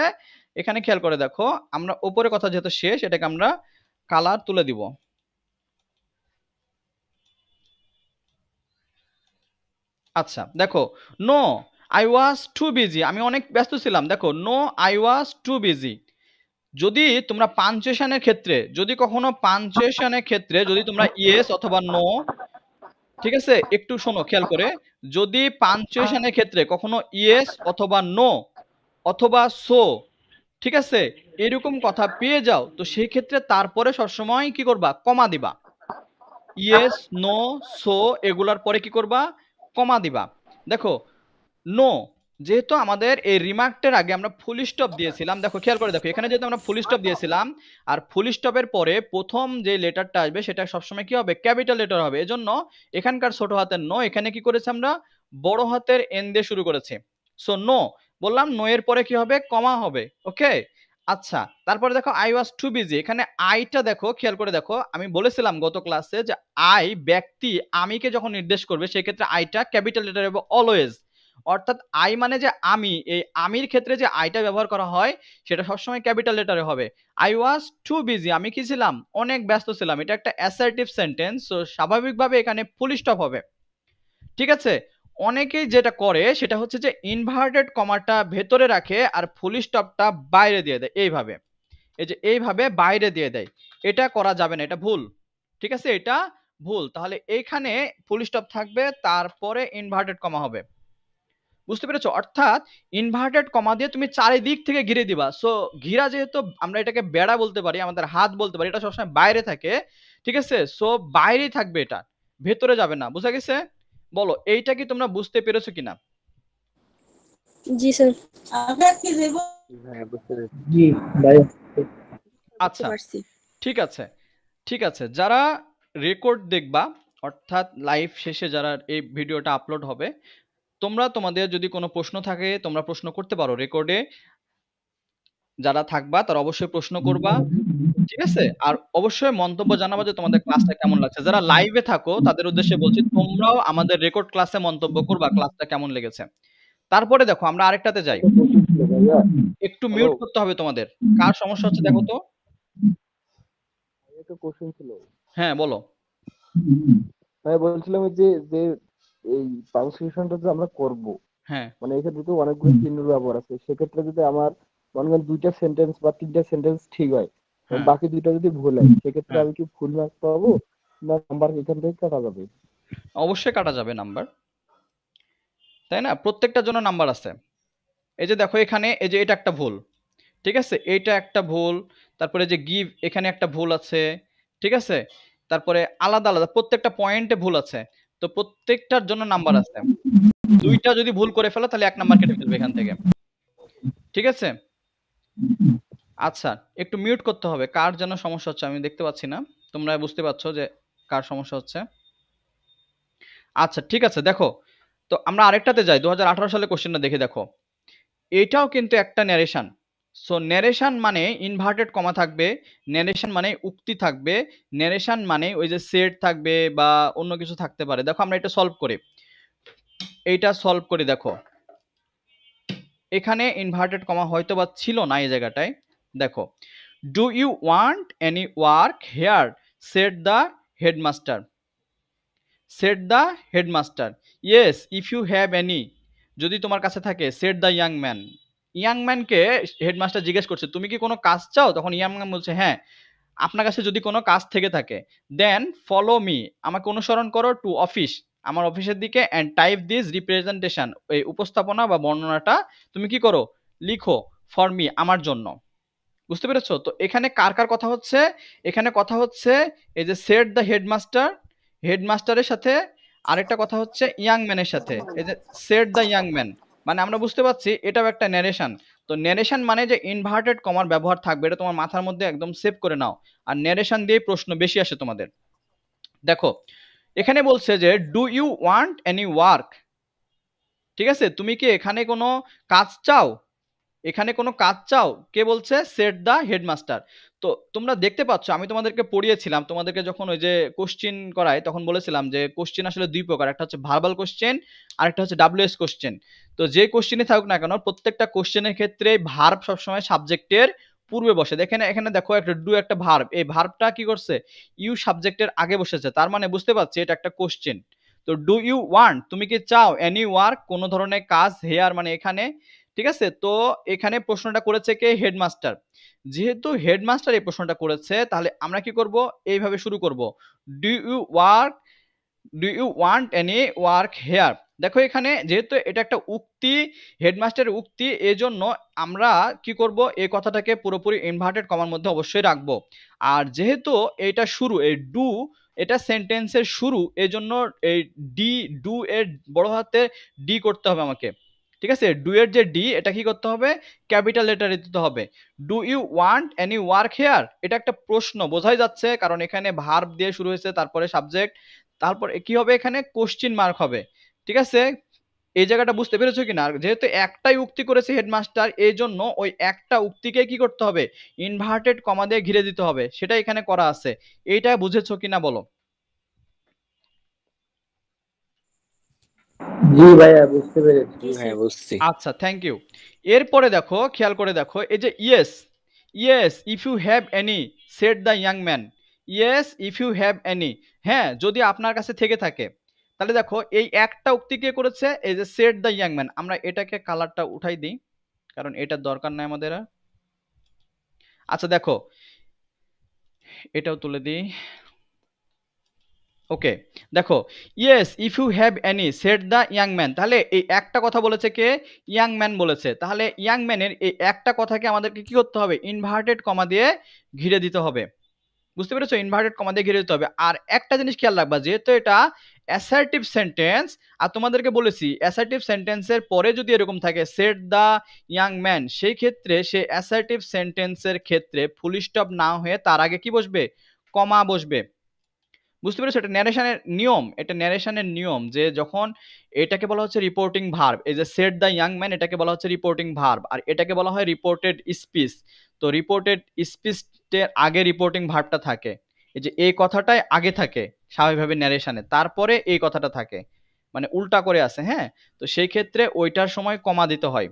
এখানে খেয়াল করে দেখো আমরা ওপরে কথা যেহেতু শেষ এটাকে আমরা কালার তুলে দিব আচ্ছা দেখো no I was too busy আমি অনেক ব্যস্ত ছিলাম দেখো no I was too busy যদি তোমরা পাঞ্চুয়েশনের ক্ষেত্রে যদি কখনো পাঞ্চুয়েশনের ক্ষেত্রে যদি তোমরা ইয়েস অথবা নো ঠিক আছে একটু শোনো খেয়াল করে যদি পাঞ্চুয়েশনের ক্ষেত্রে কখনো ইয়েস অথবা নো অথবা সো ঠিক আছে এরকম কথা পেয়ে যাও তো সেই ক্ষেত্রে তারপরে সবসময় কি করবা কমা দিবা ইয়েস নো সো এগুলার পরে কি করবা কমা দিবা দেখো নো যেহেতু আমাদের এই রিমার্কটার আগে আমরা ফুল স্টপ দিয়েছিলাম দেখো খেয়াল করে দেখো এখানে যেহেতু আমরা ফুল স্টপ দিয়েছিলাম আর ফুল স্টপের পরে প্রথম যে লেটারটা আসবে সেটা সবসময় কি হবে ক্যাপিটাল লেটার হবে এজন্য এখানকার ছোট হাতের ন এখানে কি করেছে আমরা বড় হাতের এন দিয়ে শুরু করেছে সো নো বললাম নো এর পরে কি হবে কমা হবে ওকে আচ্ছা তারপরে দেখো আই ওয়াজ টু বিজি এখানে আইটা দেখো খেয়াল করে দেখো আমি বলেছিলাম গত ক্লাসে যে আই ব্যক্তি আমিকে যখন নির্দেশ করবে সেক্ষেত্রে আইটা ক্যাপিটাল লেটার হবে অলওয়েজ অর্থাৎ আই মানে যে আমি এই আমির ক্ষেত্রে যে আইটা ব্যবহার করা হয় সেটা সবসময় ক্যাপিটাল লেটারে হবে আই ওয়াজ টু বিজি আমি কি ছিলাম অনেক ব্যস্ত ছিলাম এটা একটা অ্যাসার্টিভ সেন্টেন্স তো স্বাভাবিকভাবে এখানে ফুল স্টপ হবে ঠিক আছে অনেকেই যেটা করে সেটা হচ্ছে যে ইনভার্টেড কমাটা ভেতরে রাখে আর ফুল স্টপটা বাইরে দিয়ে দেয় এইভাবে এই যে এইভাবে বাইরে দিয়ে দেয় এটা করা যাবে না এটা ভুল ঠিক আছে এটা ভুল তাহলে এইখানে ফুল স্টপ থাকবে তারপরে ইনভার্টেড কমা হবে বুঝতে পেরেছো অর্থাৎ ইনভার্টেড কমা দিয়ে তুমি চারিদিক থেকে ঘিরে দিবা সো ঘিরা যেহেতু আমরা এটাকে বেড়া বলতে পারি আমাদের হাত বলতে পারি এটা সবসময় বাইরে থাকে ঠিক আছে সো বাইরেই থাকবে এটা ভেতরে যাবে না বুঝা গেছে বলো এইটা কি তোমরা বুঝতে পেরেছো কিনা জি স্যার হ্যাঁ, আচ্ছা ঠিক আছে ঠিক আছে যারা রেকর্ড দেখবা অর্থাৎ লাইভ শেষে যারা এই ভিডিওটা আপলোড হবে তোমরা তোমাদের যদি কোনো প্রশ্ন থাকে তোমরা প্রশ্ন করতে পারো রেকর্ডে যারা থাকবা তারা অবশ্যই প্রশ্ন করবা ঠিক আছে আর অবশ্যই মন্তব্য জানাবো যে তোমাদের ক্লাসটা কেমন লাগছে যারা লাইভে থাকো তাদের উদ্দেশ্যে বলছি তোমরাও আমাদের রেকর্ড ক্লাসে মন্তব্য করবা ক্লাসটা কেমন লেগেছে তারপরে দেখো আমরা আরেকটাতে যাই একটু মিউট করতে হবে তোমাদের কার সমস্যা হচ্ছে দেখো তো হ্যাঁ বলো ভাই হ্যাঁ, বলছিলাম যে যে এই পাউন্সিলেশনটা যে আমরা করব হ্যাঁ মানে এক্ষেত্রে তো অনেকগুলো চিহ্ন ব্যবহার আছে সেক্ষেত্রে যদি আমার মনে করেন দুইটা সেন্টেন্স বা তিনটা সেন্টেন্স ঠিক হয় হ্যাঁ। বাকি দুইটা যদি ভুল হয় সেক্ষেত্রে আমি কি ফুল মার্ক পাবো না নাম্বার এখান থেকে কাটা যাবে অবশ্যই কাটা যাবে নাম্বার তাই না প্রত্যেকটার জন্য নাম্বার আছে এই যে দেখো এখানে এই যে এটা একটা ভুল ঠিক আছে এইটা একটা ভুল তারপরে যে গিভ এখানে একটা ভুল আছে ঠিক আছে তারপরে আলাদা আলাদা প্রত্যেকটা পয়েন্টে ভুল আছে তো প্রত্যেকটার জন্য নাম্বার আছে দুইটা যদি ভুল করে ফেলো তাহলে এক নাম্বার কেটে ফেলবে এখান থেকে ঠিক আছে আচ্ছা একটু মিউট করতে হবে কার যেন সমস্যা হচ্ছে আমি দেখতে পাচ্ছি না তোমরা বুঝতে পারছো যে কার সমস্যা হচ্ছে আচ্ছা ঠিক আছে দেখো তো আমরা আরেকটাতে যাই দু সালে কোশ্চেনটা দেখে দেখো এটাও কিন্তু একটা ন্যারেশন সো নেরেশান মানে ইনভার্টেড কমা থাকবে নেরেশান মানে উক্তি থাকবে নেরেশান মানে ওই যে সেট থাকবে বা অন্য কিছু থাকতে পারে দেখো আমরা এটা সলভ করি এইটা সলভ করি দেখো এখানে ইনভার্টেড কমা হয়তো বা ছিল না এই জায়গাটায় দেখো do you want any work here said the headmaster said the headmaster yes if you have any যদি তোমার কাছে থাকে সেট দ্য ইয়াং ম্যান ইয়াংম্যানকে হেডমাস্টার জিজ্ঞেস করছে তুমি কি কোনো কাজ চাও তখন ইয়াংম্যান বলছে হ্যাঁ আপনার কাছে যদি কোনো কাজ থেকে থাকে দেন ফলো মি আমাকে অনুসরণ করো টু অফিস আমার অফিসের দিকে অ্যান্ড টাইপ দিস রিপ্রেজেন্টেশন এই উপস্থাপনা বা বর্ণনাটা তুমি কি করো লিখো ফর মি আমার জন্য বুঝতে পেরেছো তো এখানে কার কার কথা হচ্ছে এখানে কথা হচ্ছে এই যে সেট দ্য হেডমাস্টার হেডমাস্টারের সাথে আরেকটা কথা হচ্ছে ইয়াং ম্যানের সাথে এই যে সেট দ্য ইয়াং ম্যান মানে আমরা বুঝতে পারছি এটাও একটা ন্যারেশন তো ন্যারেশন মানে যে ইনভার্টেড কমার ব্যবহার থাকবে এটা তোমার মাথার মধ্যে একদম সেভ করে নাও আর ন্যারেশন দিয়ে প্রশ্ন বেশি আসে তোমাদের দেখো এখানে বলছে যে do you want any work ঠিক আছে তুমি কি এখানে কোনো কাজ চাও এখানে কোনো কাজ চাও কে বলছে সেট দ্য হেডমাস্টার তো তোমরা দেখতে পাচ্ছ আমি তোমাদেরকে পড়িয়েছিলাম তোমাদেরকে যখন ওই যে কোশ্চিন করাই তখন বলেছিলাম যে কোশ্চিন আসলে দুই প্রকার একটা হচ্ছে ভার্বাল কোশ্চেন আর একটা হচ্ছে ডাব্লিউএস কোশ্চেন তো যে কোশ্চেনে থাকুক না কেন প্রত্যেকটা কোশ্চেনের ক্ষেত্রে ভার্ব সবসময় সাবজেক্টের পূর্বে বসে দেখেন এখানে দেখো একটা ডু একটা ভার্ব এই ভার্বটা কি করছে ইউ সাবজেক্টের আগে বসেছে তার মানে বুঝতে পারছি এটা একটা কোশ্চেন তো ডু ইউ ওয়ান্ট তুমি কি চাও এনি ওয়ার্ক কোনো ধরনের কাজ হেয়ার মানে এখানে ঠিক আছে তো এখানে প্রশ্নটা করেছে কে হেডমাস্টার যেহেতু হেডমাস্টার এই প্রশ্নটা করেছে তাহলে আমরা কি করব এইভাবে শুরু করব do you work do you want any work here দেখো এখানে যেহেতু এটা একটা উক্তি হেডমাস্টারের উক্তি এজন্য আমরা কি করব এই কথাটাকে পুরোপুরি ইনভার্টেড কমার মধ্যে অবশ্যই রাখব আর যেহেতু এটা শুরু এই ডু এটা সেন্টেন্সের শুরু এজন্য এই ডি ডু এর বড় হাতে ডি করতে হবে আমাকে ঠিক আছে ডু এর যে ডি এটা কি করতে হবে ক্যাপিটাল লেটারে দিতে হবে do you want any work here এটা একটা প্রশ্ন বোঝাই যাচ্ছে কারণ এখানে ভার্ব দিয়ে শুরু হয়েছে তারপরে সাবজেক্ট তারপর কি হবে এখানে কোশ্চিন মার্ক হবে ঠিক আছে এই জায়গাটা বুঝতে পেরেছো কি না যেহেতু একটাই উক্তি করেছে হেডমাস্টার এই জন্য ওই একটা উক্তিকে কি করতে হবে ইনভার্টেড কমা দিয়ে ঘিরে দিতে হবে সেটা এখানে করা আছে এইটা বুঝেছো না বলো জি ভাইয়া বুঝতে পেরেছি জি ভাইয়া বুঝছি আচ্ছা থ্যাংক ইউ এরপরে দেখো খেয়াল করে দেখো এই যে yes yes if you have any said the young man yes if you have any হ্যাঁ যদি আপনার কাছে থেকে থাকে তাহলে দেখো এই একটা উক্তি কে করেছে এই যে সেট দ্য ইয়াং ম্যান আমরা এটাকে কালারটা উঠাই দিই কারণ এটার দরকার নাই আমাদের আচ্ছা দেখো এটাও তুলে দিই ওকে দেখো yes if you have any said the young man তাহলে এই একটা কথা বলেছে কে ইয়াং ম্যান বলেছে তাহলে ইয়াং ম্যানের এই একটা কথাকে আমাদেরকে কি করতে হবে ইনভার্টেড কমা দিয়ে ঘিরে দিতে হবে বুঝতে পেরেছো ইনভার্টেড কমা দিয়ে ঘিরে দিতে হবে আর একটা জিনিস খেয়াল রাখবা যেহেতু এটা অ্যাসার্টিভ সেন্টেন্স আর তোমাদেরকে বলেছি অ্যাসার্টিভ সেন্টেন্সের পরে যদি এরকম থাকে সেট দ্য ইয়াং ম্যান সেই ক্ষেত্রে সে অ্যাসার্টিভ সেন্টেন্সের ক্ষেত্রে ফুল স্টপ না হয়ে তার আগে কি বসবে কমা বসবে বুঝতে পেরেছো এটা ন্যারেশনের নিয়ম এটা ন্যারেশনের নিয়ম যে যখন এটাকে বলা হচ্ছে রিপোর্টিং ভার্ব এই যে সেট দ্য ইয়াং ম্যান এটাকে বলা হচ্ছে রিপোর্টিং ভার্ব আর এটাকে বলা হয় রিপোর্টেড স্পিচ তো রিপোর্টেড স্পিচের আগে রিপোর্টিং ভার্বটা থাকে এই যে এই কথাটাই আগে থাকে স্বাভাবিকভাবে ন্যারেশনে তারপরে এই কথাটা থাকে মানে উল্টা করে আছে হ্যাঁ তো সেই ক্ষেত্রে ওইটার সময় কমা দিতে হয়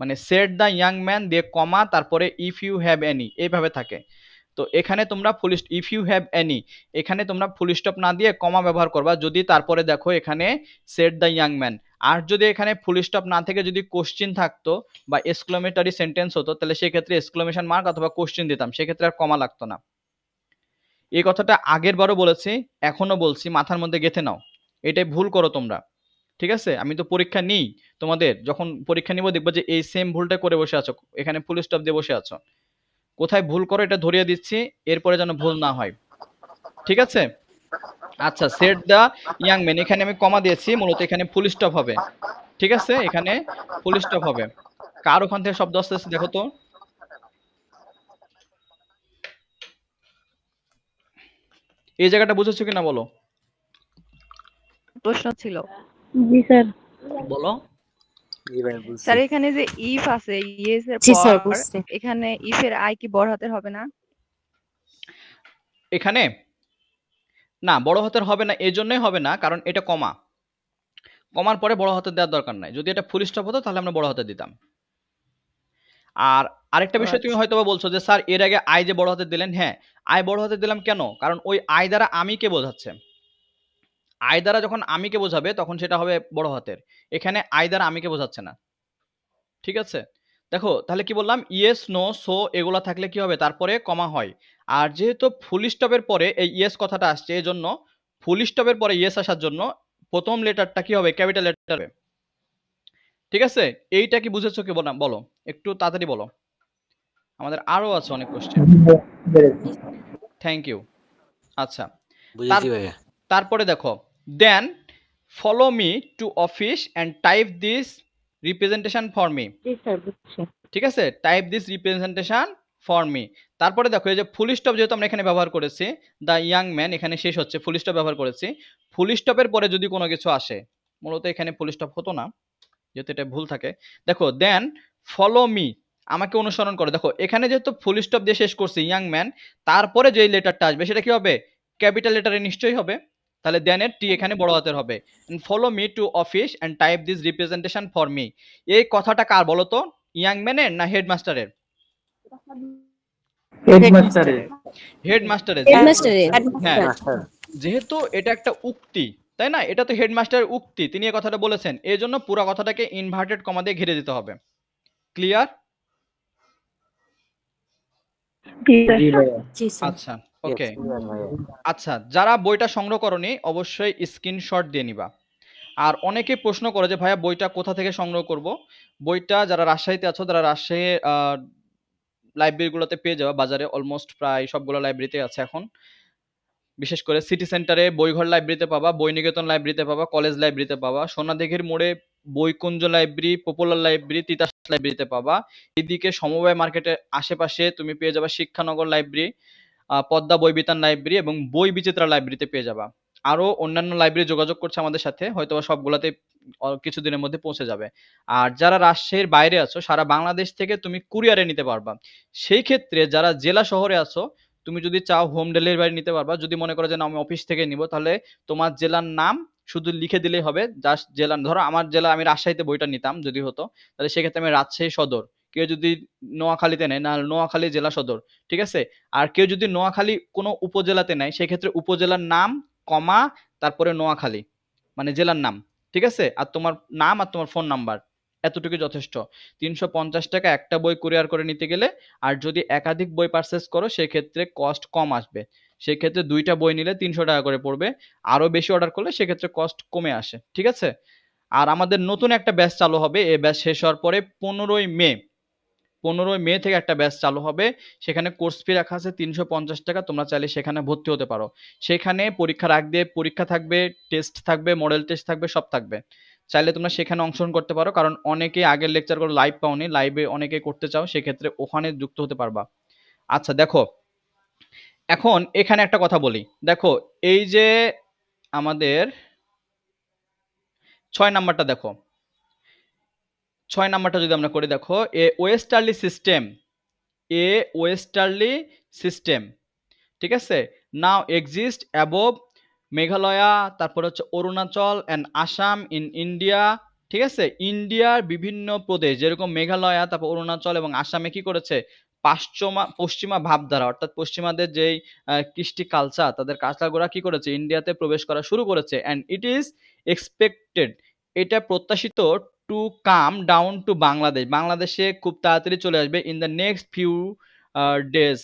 মানে সেট দ্য ইয়াং ম্যান দিয়ে কমা তারপরে ইফ ইউ হ্যাভ এনি এইভাবে থাকে তো এখানে তোমরা full if you have any এখানে তোমরা ফুল স্টপ না দিয়ে কমা ব্যবহার করবা যদি তারপরে দেখো এখানে সেট দ্য ইয়াং ম্যান আর যদি এখানে ফুল স্টপ না থেকে যদি কোশ্চিন থাকতো বা এক্সক্লোমেটারি সেন্টেন্স হতো তাহলে সেক্ষেত্রে এক্সক্লোমেশন মার্ক অথবা কোশ্চিন দিতাম সেক্ষেত্রে আর কমা লাগতো না এই কথাটা আগের বারও বলেছি এখনও বলছি মাথার মধ্যে গেথে নাও এটাই ভুল করো তোমরা ঠিক আছে আমি তো পরীক্ষা নিই তোমাদের যখন পরীক্ষা নিব দেখবো যে এই সেম ভুলটা করে বসে আছো এখানে ফুল স্টপ দিয়ে বসে আছো কোথায় ভুল করো এটা ধরিয়ে দিচ্ছি এরপরে যেন ভুল না হয় ঠিক আছে আচ্ছা সেট দ্য ইয়াং মেন এখানে আমি কমা দিয়েছি মূলত এখানে ফুল স্টপ হবে ঠিক আছে এখানে ফুল স্টপ হবে কার ওখান থেকে শব্দ আসতেছে দেখো তো এই জায়গাটা বুঝেছো কিনা বলো প্রশ্ন ছিল জি স্যার বলো স্যার এখানে যে ইফ আছে ইয়েস এর পর এখানে ইফ এর আই কি বড় হাতের হবে না এখানে না বড় হাতের হবে না এজন্যই হবে না কারণ এটা কমা কমার পরে বড় হাতের দেওয়ার দরকার নাই যদি এটা ফুল স্টপ হতো তাহলে আমরা বড় হাতে দিতাম আর আরেকটা বিষয় তুমি আচ্ছা। হয়তো বলছো যে স্যার এর আগে আই যে বড় হাতে দিলেন হ্যাঁ আই বড় হাতে দিলাম কেন কারণ ওই আই দ্বারা আমি কে বোঝাচ্ছে আয় দ্বারা যখন আমিকে বোঝাবে তখন সেটা হবে বড় হাতের এখানে আয় দ্বারা আমিকে বোঝাচ্ছে না ঠিক আছে দেখো তাহলে কি বললাম ইয়েস নো সো এগুলো থাকলে কি হবে তারপরে কমা হয় আর যেহেতু ফুল স্টপের পরে এই ইয়েস কথাটা আসছে এই জন্য ফুল স্টপের পরে ইয়েস আসার জন্য প্রথম লেটারটা কি হবে ক্যাপিটাল লেটার হবে ঠিক আছে এইটা কি বুঝেছো কি বলো বলো একটু তাড়াতাড়ি বলো আমাদের আরো আছে অনেক কোশ্চেন থ্যাংক ইউ আচ্ছা তারপরে দেখো then follow me to office and type this representation for me ঠিক আছে type this representation for me তারপরে দেখো এই যে ফুল স্টপ যেহেতু আমরা এখানে ব্যবহার করেছি দ্য ইয়াং ম্যান এখানে শেষ হচ্ছে ফুল স্টপ ব্যবহার করেছি ফুল স্টপের পরে যদি কোনো কিছু আসে মূলত এখানে ফুল স্টপ হতো না যেহেতু এটা ভুল থাকে দেখো দেন ফলো মি আমাকে অনুসরণ করো দেখো এখানে যেহেতু ফুল স্টপ দিয়ে শেষ করছি ইয়াং ম্যান তারপরে যে লেটারটা আসবে সেটা কি হবে ক্যাপিটাল লেটারে নিশ্চয়ই হবে তাহলে দেনের টি এখানে বড় হাতের হবে follow me to office and type this representation for me এই কথাটা কার বলতো ইয়াং ম্যানের না হেডমাস্টারের হেডমাস্টারের হেডমাস্টারের হ্যাঁ যেহেতু এটা একটা উক্তি তাই না এটা তো হেডমাস্টারের উক্তি তিনি এই কথাটা বলেছেন এই জন্য পুরো কথাটাকে ইনভার্টেড কমা দিয়ে ঘিরে দিতে হবে ক্লিয়ার আচ্ছা ওকে আচ্ছা যারা বইটা সংগ্রহ করনি অবশ্যই স্ক্রিনশট দিয়ে নিবা আর অনেকে প্রশ্ন করে যে ভাইয়া বইটা কোথা থেকে সংগ্রহ করব বইটা যারা রাজশাহীতে আছো তারা রাজশাহী লাইব্রেরিগুলোতে পেয়ে যাওয়া বাজারে অলমোস্ট প্রায় সবগুলো লাইব্রেরিতে আছে এখন বিশেষ করে সিটি সেন্টারে বইঘর লাইব্রেরিতে পাবা নিকেতন লাইব্রেরিতে পাবা কলেজ লাইব্রেরিতে পাবা সোনাদেঘের মোড়ে Boikunja library popular library Titas লাইব্রেরিতে পাবা এদিকে সমবায় মার্কেটের আশেপাশে তুমি পেয়ে যাবা শিক্ষানগর লাইব্রেরি পদ্মা বই বিতান লাইব্রেরি এবং বই বিচিত্রা লাইব্রেরিতে পেয়ে যাবা আরও অন্যান্য লাইব্রেরি যোগাযোগ করছে আমাদের সাথে হয়তো সবগুলাতে কিছুদিনের মধ্যে পৌঁছে যাবে আর যারা রাজশাহীর বাইরে আছো সারা বাংলাদেশ থেকে তুমি কুরিয়ারে নিতে পারবা সেই ক্ষেত্রে যারা জেলা শহরে আছো তুমি যদি চাও হোম ডেলিভারি নিতে পারবা যদি মনে করো যে আমি অফিস থেকে নিব তাহলে তোমার জেলার নাম শুধু লিখে দিলেই হবে জাস্ট জেলা ধরো আমার জেলা আমি রাজশাহীতে বইটা নিতাম যদি হতো তাহলে সেক্ষেত্রে আমি রাজশাহী সদর কেউ যদি নোয়াখালীতে নেয় না নোয়াখালী জেলা সদর ঠিক আছে আর কেউ যদি নোয়াখালী কোনো উপজেলাতে নেয় সেক্ষেত্রে উপজেলার নাম কমা তারপরে নোয়াখালী মানে জেলার নাম ঠিক আছে আর তোমার নাম আর তোমার ফোন নাম্বার এতটুকু যথেষ্ট তিনশো পঞ্চাশ টাকা একটা বই কুরিয়ার করে নিতে গেলে আর যদি একাধিক বই পারচেস করো সেক্ষেত্রে কস্ট কম আসবে সেক্ষেত্রে দুইটা বই নিলে তিনশো টাকা করে পড়বে আরও বেশি অর্ডার করলে সেক্ষেত্রে কস্ট কমে আসে ঠিক আছে আর আমাদের নতুন একটা ব্যাচ চালু হবে এই ব্যাচ শেষ হওয়ার পরে পনেরোই মে পনেরোই মে থেকে একটা ব্যাচ চালু হবে সেখানে কোর্স ফি রাখা আছে তিনশো পঞ্চাশ টাকা তোমরা চাইলে সেখানে ভর্তি হতে পারো সেখানে পরীক্ষার আগ দিয়ে পরীক্ষা থাকবে টেস্ট থাকবে মডেল টেস্ট থাকবে সব থাকবে চাইলে তোমরা সেখানে অংশগ্রহণ করতে পারো কারণ অনেকে আগের লেকচারগুলো লাইভ পাওনি লাইভে অনেকে করতে চাও সেক্ষেত্রে ওখানে যুক্ত হতে পারবা আচ্ছা দেখো এখন এখানে একটা কথা বলি দেখো এই যে আমাদের ছয় নাম্বারটা দেখো ছয় নাম্বারটা যদি আমরা করে দেখো a westerly system a westerly system ঠিক আছে নাও এক্সিস্ট অ্যাবভ মেঘালয়া তারপর হচ্ছে Arunachal and Assam in India ঠিক আছে ইন্ডিয়ার বিভিন্ন প্রদেশ যেরকম মেঘালয়া তারপর অরুণাচল এবং আসামে কি করেছে পাশ্চমা পশ্চিমা ভাবধারা অর্থাৎ পশ্চিমাদের যেই কৃষ্টি কালচার তাদের কালচারগুলা কি করেছে ইন্ডিয়াতে প্রবেশ করা শুরু করেছে অ্যান্ড ইট ইজ এক্সপেক্টেড এটা প্রত্যাশিত to come down to Bangladesh বাংলাদেশে খুব তাড়াতাড়ি চলে আসবে in the next few days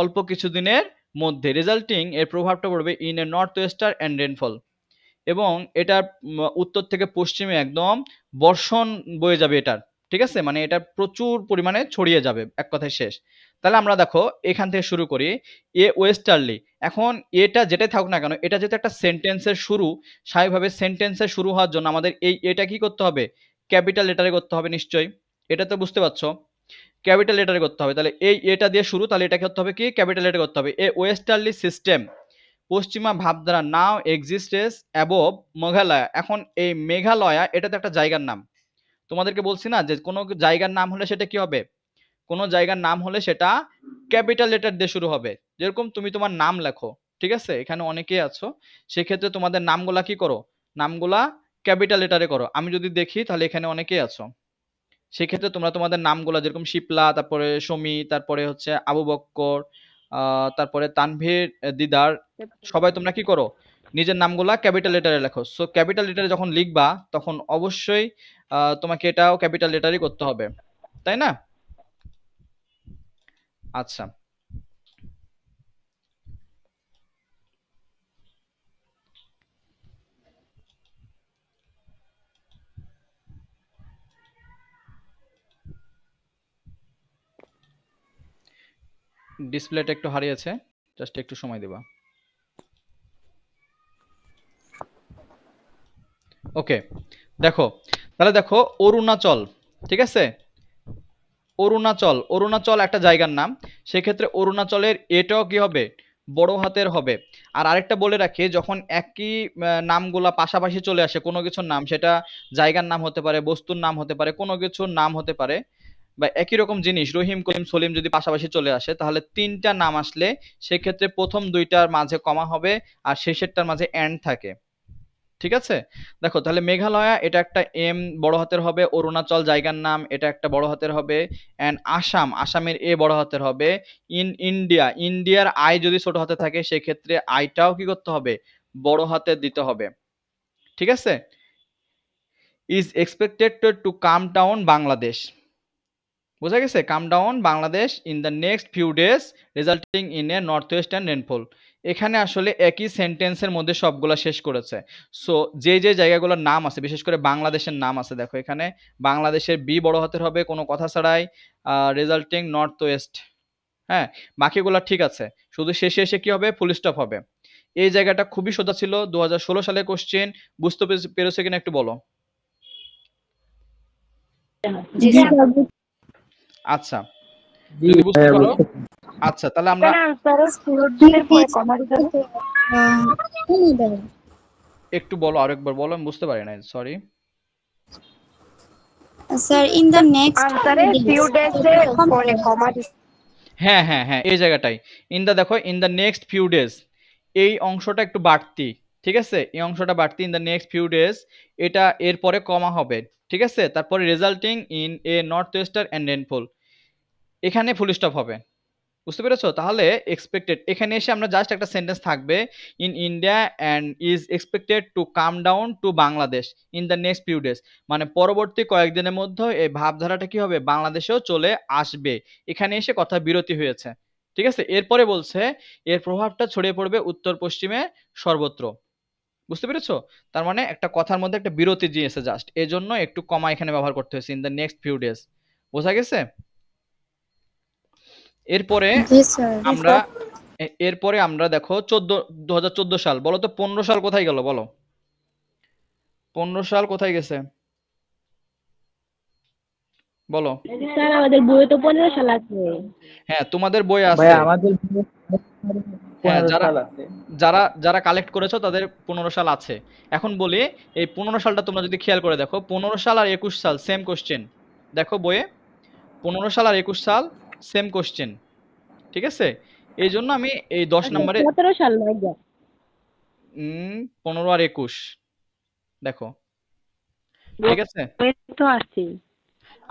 অল্প কিছুদিনের মধ্যে রেজাল্টিং এর প্রভাবটা পড়বে in a north wester and rainfall এবং এটার উত্তর থেকে পশ্চিমে একদম বর্ষণ বয়ে যাবে এটার ঠিক আছে মানে এটা প্রচুর পরিমাণে ছড়িয়ে যাবে এক কথায় শেষ তাহলে আমরা দেখো এখান থেকে শুরু করি এ ওয়েস্টার্লি এখন এটা যেটাই থাকুক না কেন এটা যেহেতু একটা সেন্টেন্সের শুরু স্বাভাবিকভাবে সেন্টেন্সের শুরু হওয়ার জন্য আমাদের এই এটা কি করতে হবে ক্যাপিটাল লেটারে করতে হবে নিশ্চয়ই এটা তো বুঝতে পারছো ক্যাপিটাল লেটারে করতে হবে তাহলে এই এটা দিয়ে শুরু তাহলে এটা করতে হবে কি ক্যাপিটাল লেটার করতে হবে এ ওয়েস্টার্লি সিস্টেম পশ্চিমা ভাবধারা নাও এক্সিস্টেস অ্যাবোভ মেঘালয়া এখন এই মেঘালয়া এটা তো একটা জায়গার নাম তোমাদেরকে বলছি না যে কোনো জায়গার নাম হলে সেটা কি হবে কোনো জায়গার নাম হলে সেটা ক্যাপিটাল লেটার দিয়ে শুরু হবে যেরকম তুমি তোমার নাম লেখো ঠিক আছে এখানে অনেকেই আছো সেক্ষেত্রে তোমাদের নামগুলা কি করো নামগুলা ক্যাপিটাল লেটারে করো আমি যদি দেখি তাহলে এখানে অনেকেই আছো সেক্ষেত্রে তোমরা তোমাদের নামগুলা যেরকম শিপলা তারপরে সমি তারপরে হচ্ছে আবু বক্কর তারপরে তানভীর দিদার সবাই তোমরা কি করো নিজের নামগুলা ক্যাপিটাল লেটারে লেখো সো ক্যাপিটাল লেটারে যখন লিখবা তখন অবশ্যই তোমাকে এটাও ক্যাপিটাল লেটারই করতে হবে তাই না আচ্ছা ডিসপ্লেটা একটু হারিয়েছে জাস্ট একটু সময় দেবা ওকে দেখো তাহলে দেখো অরুণাচল ঠিক আছে অরুণাচল অরুণাচল একটা জায়গার নাম সেক্ষেত্রে অরুণাচলের এটাও কি হবে বড় হাতের হবে আর আরেকটা বলে রাখি যখন একই নামগুলা পাশাপাশি চলে আসে কোনো কিছুর নাম সেটা জায়গার নাম হতে পারে বস্তুর নাম হতে পারে কোনো কিছুর নাম হতে পারে বা একই রকম জিনিস রহিম করিম সলিম যদি পাশাপাশি চলে আসে তাহলে তিনটা নাম আসলে সেক্ষেত্রে প্রথম দুইটার মাঝে কমা হবে আর শেষেরটার মাঝে অ্যান্ড থাকে ঠিক আছে দেখো তাহলে মেঘালয়া এটা একটা এম বড় হাতের হবে অরুণাচল জায়গার নাম এটা একটা বড় হাতের হবে অ্যান্ড আসাম আসামের এ বড় হাতের হবে ইন ইন্ডিয়া ইন্ডিয়ার আই যদি ছোট হাতে থাকে সেক্ষেত্রে আইটাও কি করতে হবে বড় হাতে দিতে হবে ঠিক আছে is expected to to come down Bangladesh বোঝা গেছে come down Bangladesh in the next few days resulting in a north western rainfall এখানে আসলে একই সেন্টেন্সের মধ্যে সবগুলা শেষ করেছে সো যে যে জায়গাগুলোর নাম আছে বিশেষ করে বাংলাদেশের নাম আছে দেখো এখানে বাংলাদেশের বি বড় হাতের হবে কোনো কথা ছাড়াই রেজাল্টিং নর্থ ওয়েস্ট হ্যাঁ বাকিগুলো ঠিক আছে শুধু শেষে এসে কি হবে ফুল স্টপ হবে এই জায়গাটা খুবই সোজা ছিল দু সালে কোশ্চেন বুঝতে পেরেছে কিনা একটু বলো আচ্ছা যদি বুঝতে হ্যাঁ, পারো আচ্ছা তাহলে আমরা হ্যাঁ, হ্যাঁ, হ্যাঁ, একটু বলো আরেকবার বলো আমি বুঝতে পারি না sorry sir in the next few days comma হ্যাঁ হ্যাঁ হ্যাঁ এই জায়গাটাই ইন দ্য দেখো in the next few days এই অংশটা একটু বাড়তি ঠিক আছে এই অংশটা বাড়তি in the next few days এটা এরপরে কমা হবে ঠিক আছে তারপরে resulting in a north wester and rainfall এখানে ফুল স্টপ হবে বুঝতে পেরেছো তাহলে এক্সপেক্টেড এখানে এসে আমরা জাস্ট একটা সেন্টেন্স থাকবে in India and is expected to come down to Bangladesh in the next few days মানে পরবর্তী কয়েকদিনের মধ্যে এই ভাবধারাটা কি হবে বাংলাদেশেও চলে আসবে এখানে এসে কথা বিরতি হয়েছে ঠিক আছে এরপরে বলছে এর প্রভাবটা ছড়িয়ে পড়বে উত্তর পশ্চিমে সর্বত্র বুঝতে পেরেছো তার মানে একটা কথার মধ্যে একটা বিরতি দিয়েছে জাস্ট এজন্য একটু কমা এখানে ব্যবহার করতে হয়েছে in the next few days বোঝা গেছে এরপরে আমরা এরপরে আমরা দেখো চোদ্দ দু সাল বলো তো পনেরো সাল কোথায় গেল বলো পনেরো সাল কোথায় গেছে বলো আমাদের বইয়ে তো 15 সাল আছে হ্যাঁ তোমাদের বই আছে হ্যাঁ যারা যারা যারা কালেক্ট করেছো তাদের পনেরো সাল আছে এখন বলি এই পনেরো সালটা তোমরা যদি খেয়াল করে দেখো পনেরো সাল আর একুশ সাল সেম কোশ্চেন দেখো বইয়ে পনেরো সাল আর একুশ সাল সেম কোশ্চেন ঠিক আছে এই জন্য আমি এই দশ আচ্ছা, নম্বরে সতেরো সাল পনেরো আর একুশ দেখো ঠিক আছে তো আসছি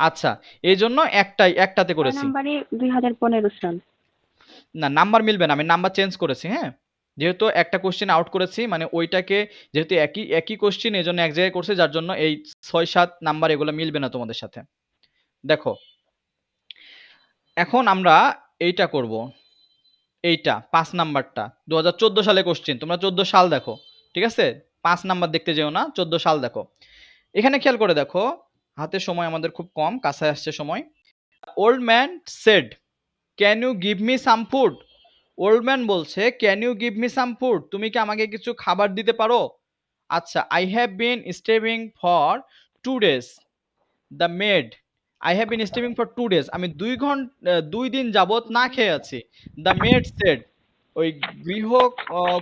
আচ্ছা এই জন্য একটাই একটাতে করেছি না নাম্বার মিলবে না আমি নাম্বার চেঞ্জ করেছি হ্যাঁ যেহেতু একটা কোশ্চেন আউট করেছি মানে ওইটাকে যেহেতু একই একই কোশ্চেন এই জন্য এক জায়গায় করছে যার জন্য এই ছয় সাত নাম্বার এগুলো মিলবে না তোমাদের সাথে দেখো এখন আমরা এইটা করব এইটা পাঁচ নাম্বারটা দু হাজার সালে কোশ্চিন তোমরা চোদ্দ সাল দেখো ঠিক আছে পাঁচ নাম্বার দেখতে যেও না চোদ্দ সাল দেখো এখানে খেয়াল করে দেখো হাতে সময় আমাদের খুব কম কাছে আসছে সময় old man said can you give me some food old man বলছে can you give me some food তুমি কি আমাকে কিছু খাবার দিতে পারো আচ্ছা I have been starving for two days the made I have been starving for two days আমি দুই ঘন্টা দুই দিন যাবৎ না খেয়ে আছি দ্য মেড সেড ওই গৃহ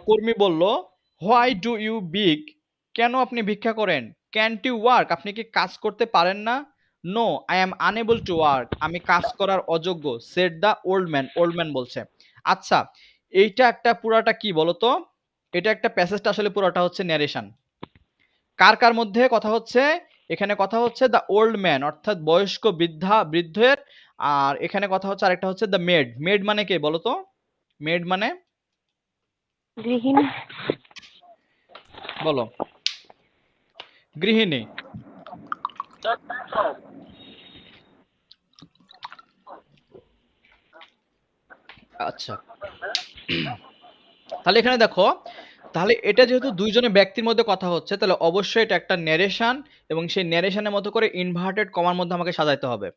কর্মী বলল হোয়াই ডু ইউ বিগ কেন আপনি ভিক্ষা করেন ক্যান টু ওয়ার্ক আপনি কি কাজ করতে পারেন না no I am unable to work আমি কাজ করার অযোগ্য said the old man old man বলছে আচ্ছা এইটা একটা পুরাটা কি বলতো এটা একটা প্যাসেজটা আসলে পুরাটা হচ্ছে ন্যারেশন কার কার মধ্যে কথা হচ্ছে এখানে কথা হচ্ছে দ্য ওল্ড ম্যান অর্থাৎ বয়স্ক বৃদ্ধা বৃদ্ধের আর এখানে কথা হচ্ছে আরেকটা হচ্ছে দ্য মেড মেড মানে কে বলো তো মেড মানে গৃহিণী বলো গৃহিণী আচ্ছা তাহলে এখানে দেখো তাহলে এটা যেহেতু দুইজনের ব্যক্তির মধ্যে কথা হচ্ছে তাহলে অবশ্যই এটা একটা ন্যারেশন এবং সেই ন্যারেশনের মতো করে ইনভার্টেড কমার মধ্যে আমাকে সাজাইতে হবে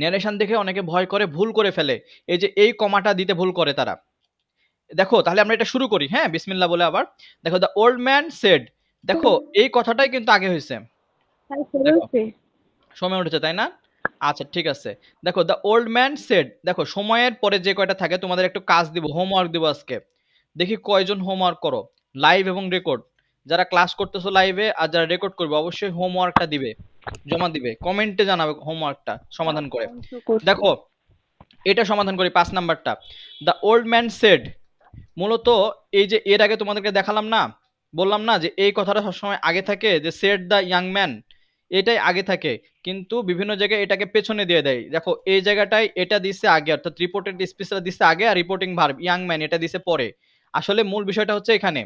ন্যারেশন দেখে অনেকে ভয় করে ভুল করে ফেলে এই যে এই কমাটা দিতে ভুল করে তারা দেখো তাহলে আমরা এটা শুরু করি হ্যাঁ বিসমিল্লা বলে আবার দেখো দ্য ওল্ড ম্যান সেড দেখো এই কথাটাই কিন্তু আগে হয়েছে হ্যাঁ, সময় উঠেছে তাই না আচ্ছা ঠিক আছে দেখো দ্য ওল্ড ম্যান সেড দেখো সময়ের পরে যে কয়টা থাকে তোমাদের একটু কাজ দিব হোমওয়ার্ক দিব আজকে দেখি কয়জন হোমওয়ার্ক করো লাইভ এবং রেকর্ড যারা ক্লাস করতেছো লাইভে আর যারা রেকর্ড করবে অবশ্যই হোমওয়ার্কটা দিবে জমা দিবে কমেন্টে জানাবে হোমওয়ার্কটা সমাধান করে দেখো এটা সমাধান করি পাঁচ নাম্বারটা দ্য ওল্ড ম্যান সেড মূলত এই যে এর আগে তোমাদেরকে দেখালাম না বললাম না যে এই কথাটা সবসময় আগে থাকে যে সেড দ্য ইয়াং ম্যান এটাই আগে থাকে কিন্তু বিভিন্ন জায়গায় এটাকে পেছনে দিয়ে দেয় দেখো এই জায়গাটায় এটা দিছে আগে অর্থাৎ রিপোর্টেড স্পিচটা দিছে আগে আর রিপোর্টিং ভার্ব ইয়াং ম্যান এটা দিছে পরে আসলে মূল বিষয়টা হচ্ছে এখানে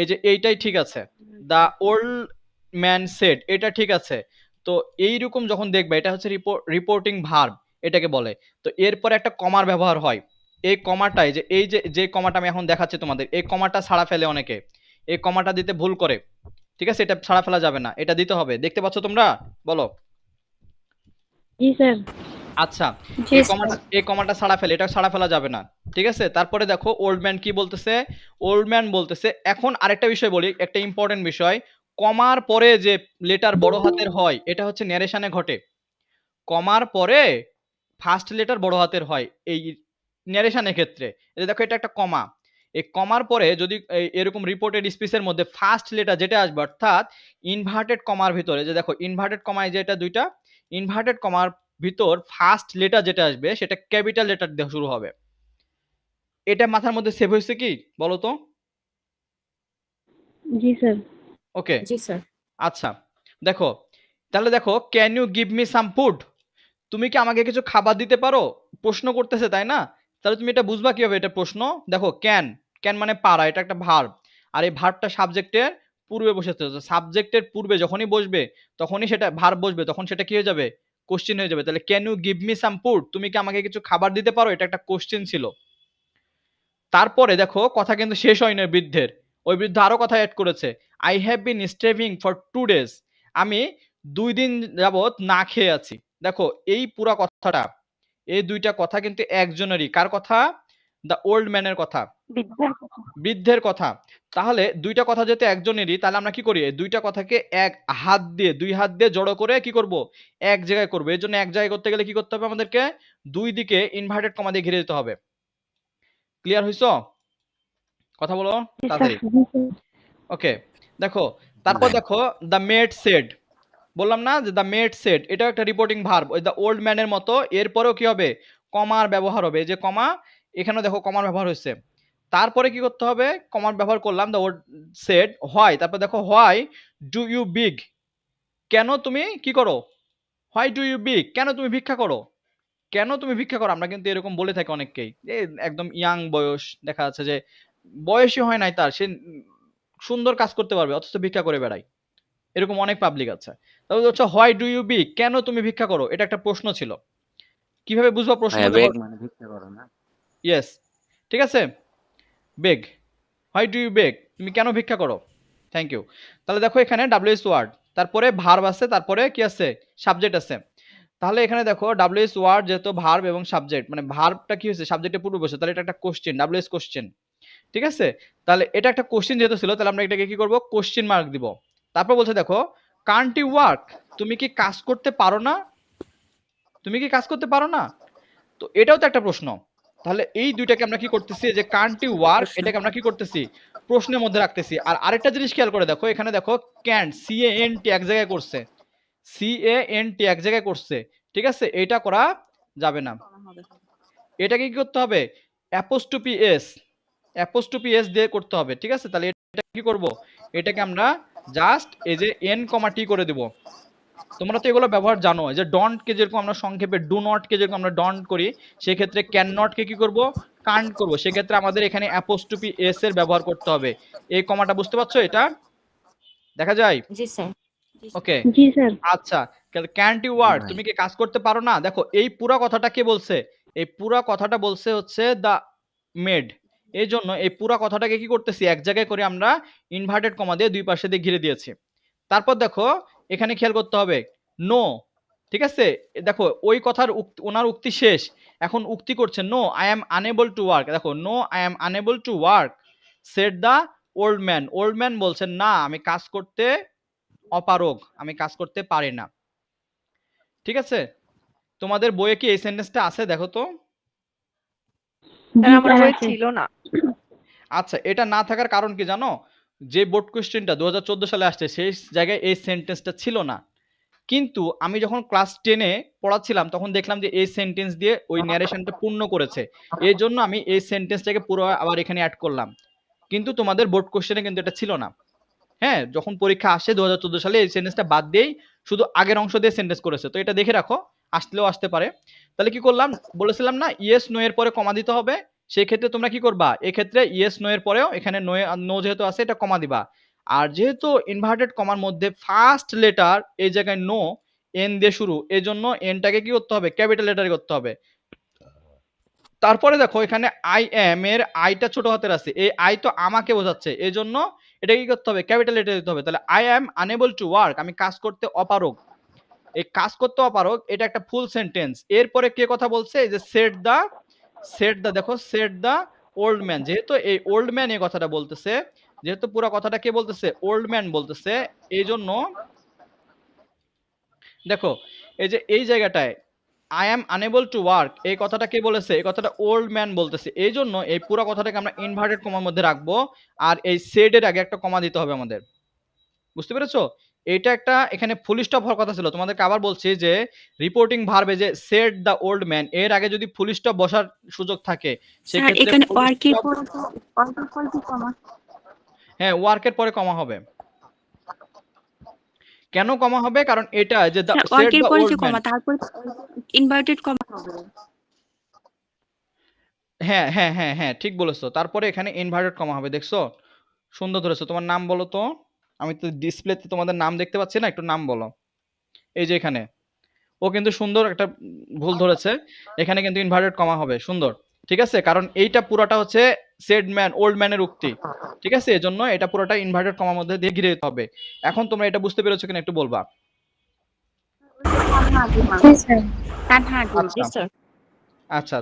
এই যে এইটাই ঠিক আছে দ্য ওল্ড ম্যান সেট এটা ঠিক আছে তো এইরকম যখন দেখবে এটা হচ্ছে রিপোর্টিং ভার্ব এটাকে বলে তো এরপরে একটা কমার ব্যবহার হয় এই কমাটাই যে এই যে যে কমাটা আমি এখন দেখাচ্ছি তোমাদের এই কমাটা ছাড়া ফেলে অনেকে এই কমাটা দিতে ভুল করে ঠিক আছে এটা ছাড়া ফেলা যাবে না এটা দিতে হবে দেখতে পাচ্ছ তোমরা বলো জি স্যার আচ্ছা এই কমাটা এই কমাটা ছাড়া ফেলে এটা ছাড়া ফেলা যাবে না ঠিক আছে তারপরে দেখো ওল্ডম্যান কি বলতেছে ওল্ডম্যান বলতেছে এখন আরেকটা বিষয় বলি একটা ইম্পর্টেন্ট বিষয় কমার পরে যে লেটার বড় হাতের হয় এটা হচ্ছে ন্যারেশনে ঘটে কমার পরে ফার্স্ট লেটার বড় হাতের হয় এই ন্যারেশনের ক্ষেত্রে এটা দেখো এটা একটা কমা এই কমার পরে যদি এরকম রিপোর্টেড স্পিসের মধ্যে ফার্স্ট লেটার যেটা আসবে অর্থাৎ ইনভার্টেড কমার ভিতরে যে দেখো ইনভার্টেড কমায় যেটা দুইটা ইনভার্টেড কমার ভিতর ফার্স্ট লেটার যেটা আসবে সেটা ক্যাপিটাল লেটার দিয়ে শুরু হবে এটা মাথার মধ্যে সেভ হয়েছে কি বলো তো জি স্যার ওকে জি স্যার আচ্ছা দেখো তাহলে দেখো can you give me some food তুমি কি আমাকে কিছু খাবার দিতে পারো প্রশ্ন করতেছে তাই না তাহলে তুমি এটা বুঝবা কিভাবে এটা প্রশ্ন দেখো ক্যান ক্যান মানে পারা এটা একটা ভার্ব আর এই ভার্বটা সাবজেক্টের পূর্বে বসেছে সাবজেক্টের পূর্বে যখনই বসবে তখনই সেটা ভার্ব বসবে তখন সেটা কি হয়ে যাবে কোশ্চেন হয়ে যাবে তাহলে can you give me some food তুমি কি আমাকে কিছু খাবার দিতে পারো এটা একটা কোশ্চেন ছিল তারপরে দেখো কথা কিন্তু শেষ হয় না বৃদ্ধের ওই বৃদ্ধ আরও কথা অ্যাড করেছে I have been starving for two days আমি দুই দিন যাবৎ না খেয়ে আছি দেখো এই পুরা কথাটা এই দুইটা কথা কিন্তু একজনেরই কার কথা দ্য ওল্ড ম্যানের কথা বৃদ্ধের কথা তাহলে দুইটা কথা যেতে একজনেরই তাহলে আমরা কি করি দুইটা কথাকে এক হাত দিয়ে দুই হাত দিয়ে জড়ো করে কি করব এক জায়গায় করবো এর জন্য এক জায়গায় করতে গেলে কি করতে হবে আমাদেরকে দুই দিকে ইনভার্টেড কমা দিয়ে ঘিরে দিতে হবে ক্লিয়ার হইছো কথা বলো তাড়াতাড়ি ওকে দেখো তারপর দেখো দ্য মেড সেড বললাম না যে দ্য মেড সেড এটা একটা রিপোর্টিং ভার্ব ওই দ্য ওল্ড ম্যানের মতো এরপরেও কি হবে কমার ব্যবহার হবে যে কমা এখানে দেখো কমার ব্যবহার হয়েছে তারপরে কি করতে হবে কমার ব্যবহার করলাম দ্য ওল্ড সেড হোয়াই তারপর দেখো হোয়াই ডু ইউ বিগ কেন তুমি কি করো হোয়াই ডু ইউ বিগ কেন তুমি ভিক্ষা করো কেন তুমি ভিক্ষা করো আমরা কিন্তু এরকম বলে থাকি অনেককেই যে একদম ইয়াং বয়স দেখা যাচ্ছে যে বয়সই হয় নাই তার সে সুন্দর কাজ করতে পারবে অথচ ভিক্ষা করে বেড়াই এরকম অনেক পাবলিক আছে তবে হচ্ছে হোয়াই ডু ইউ বি কেন তুমি ভিক্ষা করো এটা একটা প্রশ্ন ছিল কিভাবে বুঝবা প্রশ্ন ইয়েস হ্যাঁ, মানে ঠিক আছে beg why do you beg তুমি কেন ভিক্ষা করো থ্যাংক ইউ তাহলে দেখো এখানে ডাব্লিউ এস ওয়ার্ড তারপরে ভার্ব আছে তারপরে কি আছে সাবজেক্ট আছে তাহলে এখানে দেখো ডাব্লিউএস ওয়ার্ড যেহেতু ভার্ব এবং সাবজেক্ট মানে ভার্বটা কি হয়েছে সাবজেক্টের পূর্ব বসে তাহলে এটা একটা কোশ্চেন ডাব্লিউএস কোশ্চেন ঠিক আছে তাহলে এটা একটা কোশ্চেন যেহেতু ছিল তাহলে আমরা এটাকে কি করবো কোশ্চেন মার্ক দিব তারপর বলছে দেখো কান্ট ইউ ওয়ার্ক তুমি কি কাজ করতে পারো না তুমি কি কাজ করতে পারো না তো এটাও তো একটা প্রশ্ন তাহলে এই দুইটাকে আমরা কি করতেছি যে কান্ট ইউ ওয়ার্ক এটাকে আমরা কি করতেছি প্রশ্নের মধ্যে রাখতেছি আর আরেকটা জিনিস খেয়াল করে দেখো এখানে দেখো ক্যান সি এন টি এক জায়গায় করছে সি এ এন টি এক জায়গায় করছে ঠিক আছে এটা করা যাবে না এটাকে কি করতে হবে অ্যাপোস্টোপি এস অ্যাপোস্টোপি এস দিয়ে করতে হবে ঠিক আছে তাহলে এটা কি করব এটাকে আমরা জাস্ট এই যে এন কমাটি করে দেব তোমরা তো এগুলো ব্যবহার জানো যে ডনকে যেরকম আমরা সংক্ষেপে ডু নটকে যেরকম আমরা ডন্ট করি সেক্ষেত্রে ক্যান নটকে কি করব কান্ট করব সেক্ষেত্রে আমাদের এখানে অ্যাপোস্টোপি এস এর ব্যবহার করতে হবে এই কমাটা বুঝতে পারছো এটা দেখা যায় জি স্যার ওকে জি স্যার আচ্ছা ক্যান্ট ইউ ওয়ার্ক তুমি কি কাজ করতে পারো না দেখো এই পুরো কথাটা কে বলছে এই পুরো কথাটা বলছে হচ্ছে দা মেড এই জন্য এই পুরো কথাটাকে কি করতেছি এক জায়গায় করে আমরা ইনভার্টেড কমা দিয়ে দুই পাশে দিয়ে ঘিরে দিয়েছি তারপর দেখো এখানে খেয়াল করতে হবে নো ঠিক আছে দেখো ওই কথার ওনার উক্তি শেষ এখন উক্তি করছে no I am unable to work দেখো no I am unable to work said the old man old man বলছেন না আমি কাজ করতে অপারগ আমি কাজ করতে পারি না ঠিক আছে তোমাদের বইয়ে কি এই সেন্টেন্সটা আছে দেখো তো হ্যাঁ, হ্যাঁ, বই ছিল না আচ্ছা এটা না থাকার কারণ কি জানো যে বোর্ড কোয়েশ্চেনটা দু সালে আসছে সেই জায়গায় এই সেন্টেন্সটা ছিল না কিন্তু আমি যখন ক্লাস টেনে পড়াচ্ছিলাম তখন দেখলাম যে এই সেন্টেন্স দিয়ে ওই ন্যারেশনটা পূর্ণ করেছে এর জন্য আমি এই সেন্টেন্সটাকে পুরো আবার এখানে অ্যাড করলাম কিন্তু তোমাদের বোর্ড কোয়েশ্চেনে কিন্তু এটা ছিল না হ্যাঁ যখন পরীক্ষা আসে দু হাজার সালে এই সেন্টেন্সটা বাদ দিয়েই শুধু আগের অংশ দিয়ে সেন্টেন্স করেছে তো এটা দেখে রাখো আসলেও আসতে পারে তাহলে কি করলাম বলেছিলাম না ইয়েস নো এর পরে কমা দিতে হবে সেই ক্ষেত্রে তোমরা কি করবা এক্ষেত্রে ইয়েস নো এর পরেও এখানে নো নো যেহেতু আছে এটা কমা দিবা আর যেহেতু ইনভার্টেড কমার মধ্যে ফার্স্ট লেটার এই জায়গায় নো এন দিয়ে শুরু এই জন্য এনটাকে কি করতে হবে ক্যাপিটাল লেটার করতে হবে তারপরে দেখো এখানে আই এম এর আইটা ছোট হাতের আছে এই আই তো আমাকে বোঝাচ্ছে এই জন্য এটা কি করতে হবে ক্যাপিটাল লেটার দিতে হবে তাহলে I am unable to work আমি কাজ করতে অপারগ এই কাজ করতে অপারগ এটা একটা ফুল সেন্টেন্স এরপরে কে কথা বলছে এই যে সেট দা সেট দা দেখো সেট দা ওল্ড ম্যান যেহেতু এই ওল্ড ম্যান এই কথাটা বলতেছে যেহেতু পুরো কথাটা কে বলতেছে ওল্ড ম্যান বলতেছে এই জন্য দেখো এই যে এই জায়গাটায় I am unable to work এই কথাটা কে বলেছে এই কথাটা ওল্ড ম্যান বলতেছে এই জন্য এই পুরো কথাটাকে আমরা ইনভার্টেড কমার মধ্যে রাখবো আর এই সেডের আগে একটা কমা দিতে হবে আমাদের বুঝতে পেরেছো এটা একটা এখানে ফুল স্টপ হওয়ার কথা ছিল তোমাদেরকে আবার বলছি যে রিপোর্টিং ভার্বে যে সেড দ্য ওল্ড ম্যান এর আগে যদি ফুল স্টপ বসার সুযোগ থাকে সেক্ষেত্রে এখানে হ্যাঁ ওয়ার্কের পরে কমা হবে কেন কমা হবে কারণ এটা যে হ্যাঁ, কমা তারপর ইনভার্টেড কমা হবে হ্যাঁ হ্যাঁ হ্যাঁ হ্যাঁ ঠিক বলেছো তারপরে এখানে ইনভার্টেড কমা হবে দেখছো সুন্দর ধরেছো তোমার নাম বলো তো আমি তো ডিসপ্লেতে তোমাদের নাম দেখতে পাচ্ছি না একটু নাম বলো এই যে এখানে ও কিন্তু সুন্দর একটা ভুল ধরেছে এখানে কিন্তু ইনভার্টেড কমা হবে সুন্দর ঠিক আছে কারণ এইটা পুরোটা হচ্ছে সেড ম্যান ওল্ড ম্যানের উক্তি ঠিক আছে এজন্য এটা পুরোটা ইনভার্টেড কমার মধ্যে দিয়ে ঘিরে দিতে হবে এখন তোমরা এটা বুঝতে পেরেছো কিনা একটু বলবা আচ্ছা, আচ্ছা